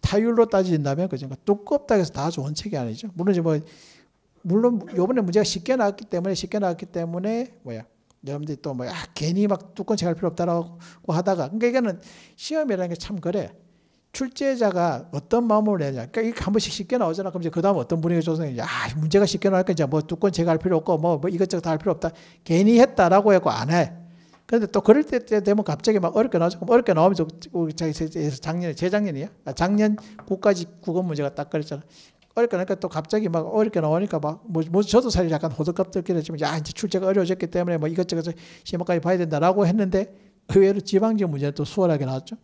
타율로 따진다면 그 그러니까 두껍다 해서 다 좋은 책이 아니죠. 물론 이제 뭐 물론 요번에 문제가 쉽게 나왔기 때문에 쉽게 나왔기 때문에 뭐야? 여러분들이 또 뭐, 아, 괜히 막 뚜껑 채갈 필요 없다라고 하다가. 그러니까 이거는 시험이라는 게 참 그래. 출제자가 어떤 마음으로 내냐. 그러니까 이게 한 번씩 쉽게 나오잖아. 그럼 이제 그 다음 어떤 분위기 조성이, 야, 문제가 쉽게 나올까 이제 뭐 뚜껑 제갈 필요 없고 뭐, 뭐 이것저것 다 할 필요 없다. 괜히 했다라고 해고 갖안 해. 그런데 또 그럴 때 되면 갑자기 막 어렵게 나오죠. 그럼 어렵게 나오면 우리 작년에, 재작년이야? 아, 작년 9까지 국어 문제가 딱 그랬잖아. 어렵게 나니까 그러니까 또 갑자기 막 어렵게 나오니까 막, 뭐, 뭐 저도 사실 약간 호들갑들긴 두 했지만, 야, 이제 출제가 어려워졌기 때문에 뭐 이것저것 시험까지 봐야 된다라고 했는데, 의외로 지방직 문제는 또 수월하게 나왔죠.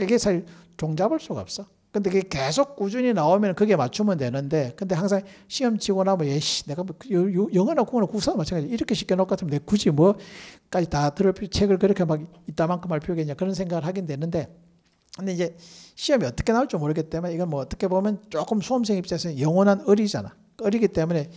이게 사실 종잡을 수가 없어. 근데 그게 계속 꾸준히 나오면 그게 맞추면 되는데, 근데 항상 시험 치고 나면, 예씨, 내가 뭐, 그 영어나 국어나 국사나 마찬가지. 이렇게 쉽게 놓을 것 같으면 내가 굳이 뭐까지 다 들을 필요, 책을 그렇게 막 이따만큼 할필요가있냐 그런 생각을 하긴 되는데, 근데 이제 시험이 어떻게 나올지 모르기 때문에 이건 뭐 어떻게 보면 조금 수험생 입장에서는 영원한 어리잖아. 어리기 때문에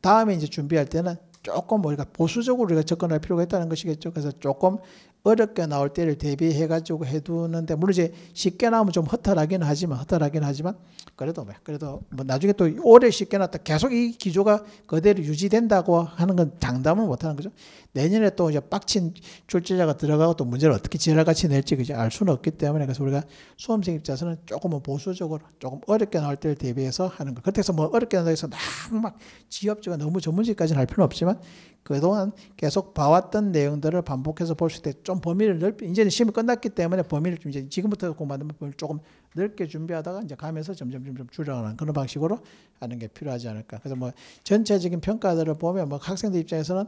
다음에 이제 준비할 때는 조금 우리가 보수적으로 우리가 접근할 필요가 있다는 것이겠죠. 그래서 조금 어렵게 나올 때를 대비해 가지고 해두는데 물론 이제 쉽게 나오면 좀 허탈하긴 하지만 허탈하긴 하지만 그래도 뭐 그래도 뭐 나중에 또 오래 쉽게 나왔다 계속 이 기조가 그대로 유지된다고 하는 건장담을 못하는 거죠. 내년에 또 이제 빡친 출제자가 들어가고 또 문제를 어떻게 지랄같이 낼지 이제 알 수는 없기 때문에 그래서 우리가 수험생 입장에서는 조금은 보수적으로 조금 어렵게 나올 때를 대비해서 하는 거. 그렇게 해서 뭐 어렵게 나온다 서막막 지엽지가 너무 전문직까지는 할 필요는 없지만 그동안 계속 봐왔던 내용들을 반복해서 볼수 있을 때좀 범위를 넓 이제는 시험이 끝났기 때문에 범위를 좀 이제 지금부터 공부하는 범위를 조금 넓게 준비하다가 이제 가면서 점점 점점 줄여가는 그런 방식으로 하는 게 필요하지 않을까. 그래서 뭐 전체적인 평가들을 보면 뭐 학생들 입장에서는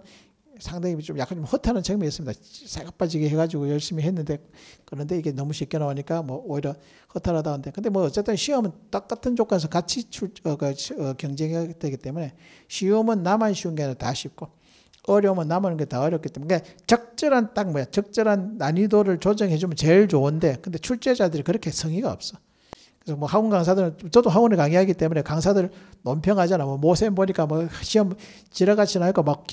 상당히 좀 약간 좀 허탈한 측면이 있습니다. 새가 빠지게 해가지고 열심히 했는데 그런데 이게 너무 쉽게 나오니까 뭐 오히려 허탈하다는데 근데 뭐 어쨌든 시험은 똑같은 조건에서 같이 출, 어, 그, 어, 경쟁해 되기 때문에 시험은 나만 쉬운 게 아니라 다 쉽고 어려우면 남은 게 다 어렵기 때문에 그러니까 적절한 딱 뭐야 적절한 난이도를 조정해 주면 제일 좋은데 근데 출제자들이 그렇게 성의가 없어. 그래서 뭐 학원 강사들은 저도 학원을 강의하기 때문에 강사들 논평하잖아. 뭐모세 보니까 뭐 시험 지나가지 나니까 막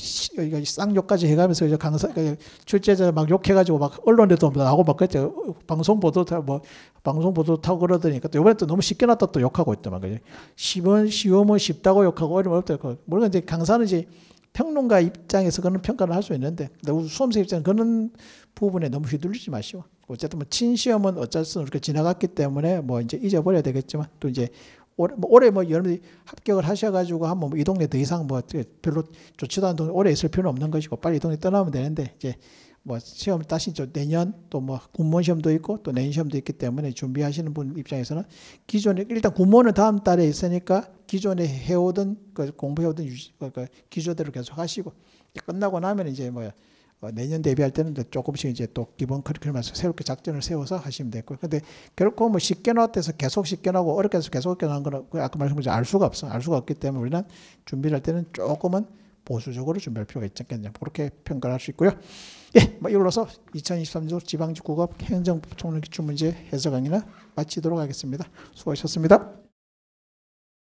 쌍욕까지 해가면서 이제 강사 그 출제자 막 욕해가지고 막 언론에도 나고막 그때 방송 보도 타뭐 방송 보도 타고 그러더니까 또 이번에 또 너무 쉽게 났다 또 욕하고 있더만 그죠. 시험은 시험은 쉽다고 욕하고 어려면 어렵다고 모르겠는데 강사는 이제 평론가 입장에서 그런 평가를 할 수 있는데 수험생 입장에서 그런 부분에 너무 휘둘리지 마시오. 어쨌든 뭐 친시험은 어쩔 수 없이 지나갔기 때문에 뭐 이제 잊어버려야 되겠지만 또 이제 올해 뭐, 올해 뭐 여러분이 합격을 하셔가지고 한번 뭐이 동네 더 이상 뭐 별로 좋지도 않은 동네 오래 있을 필요는 없는 것이고 빨리 이 동네 떠나면 되는데 이제 뭐 시험을 다시 또 내년 또 뭐 군무원 시험도 있고 또 내년 시험도 있기 때문에 준비하시는 분 입장에서는 기존에 일단 군무원은 다음 달에 있으니까 기존에 해오던 그 공부해오던 유지, 어, 그 기조대로 계속 하시고 끝나고 나면 이제 뭐 어, 내년 대비할 때는 조금씩 이제 또 기본 커리큘럼에서 새롭게 작전을 세워서 하시면 됐고 근데 결코 뭐 쉽게 나왔대서 계속 쉽게 나고 어렵게 해서 계속 어렵게 나온 거는 그 아까 말씀드린 알 수가 없어 알 수가 없기 때문에 우리는 준비할 를 때는 조금은 보수적으로 준비할 필요가 있지 않겠냐 그렇게 평가를 할 수 있고요. 예, 뭐 이걸로서 2023년 지방직구급 행정부총리기출문제 해석 강의는 마치도록 하겠습니다. 수고하셨습니다.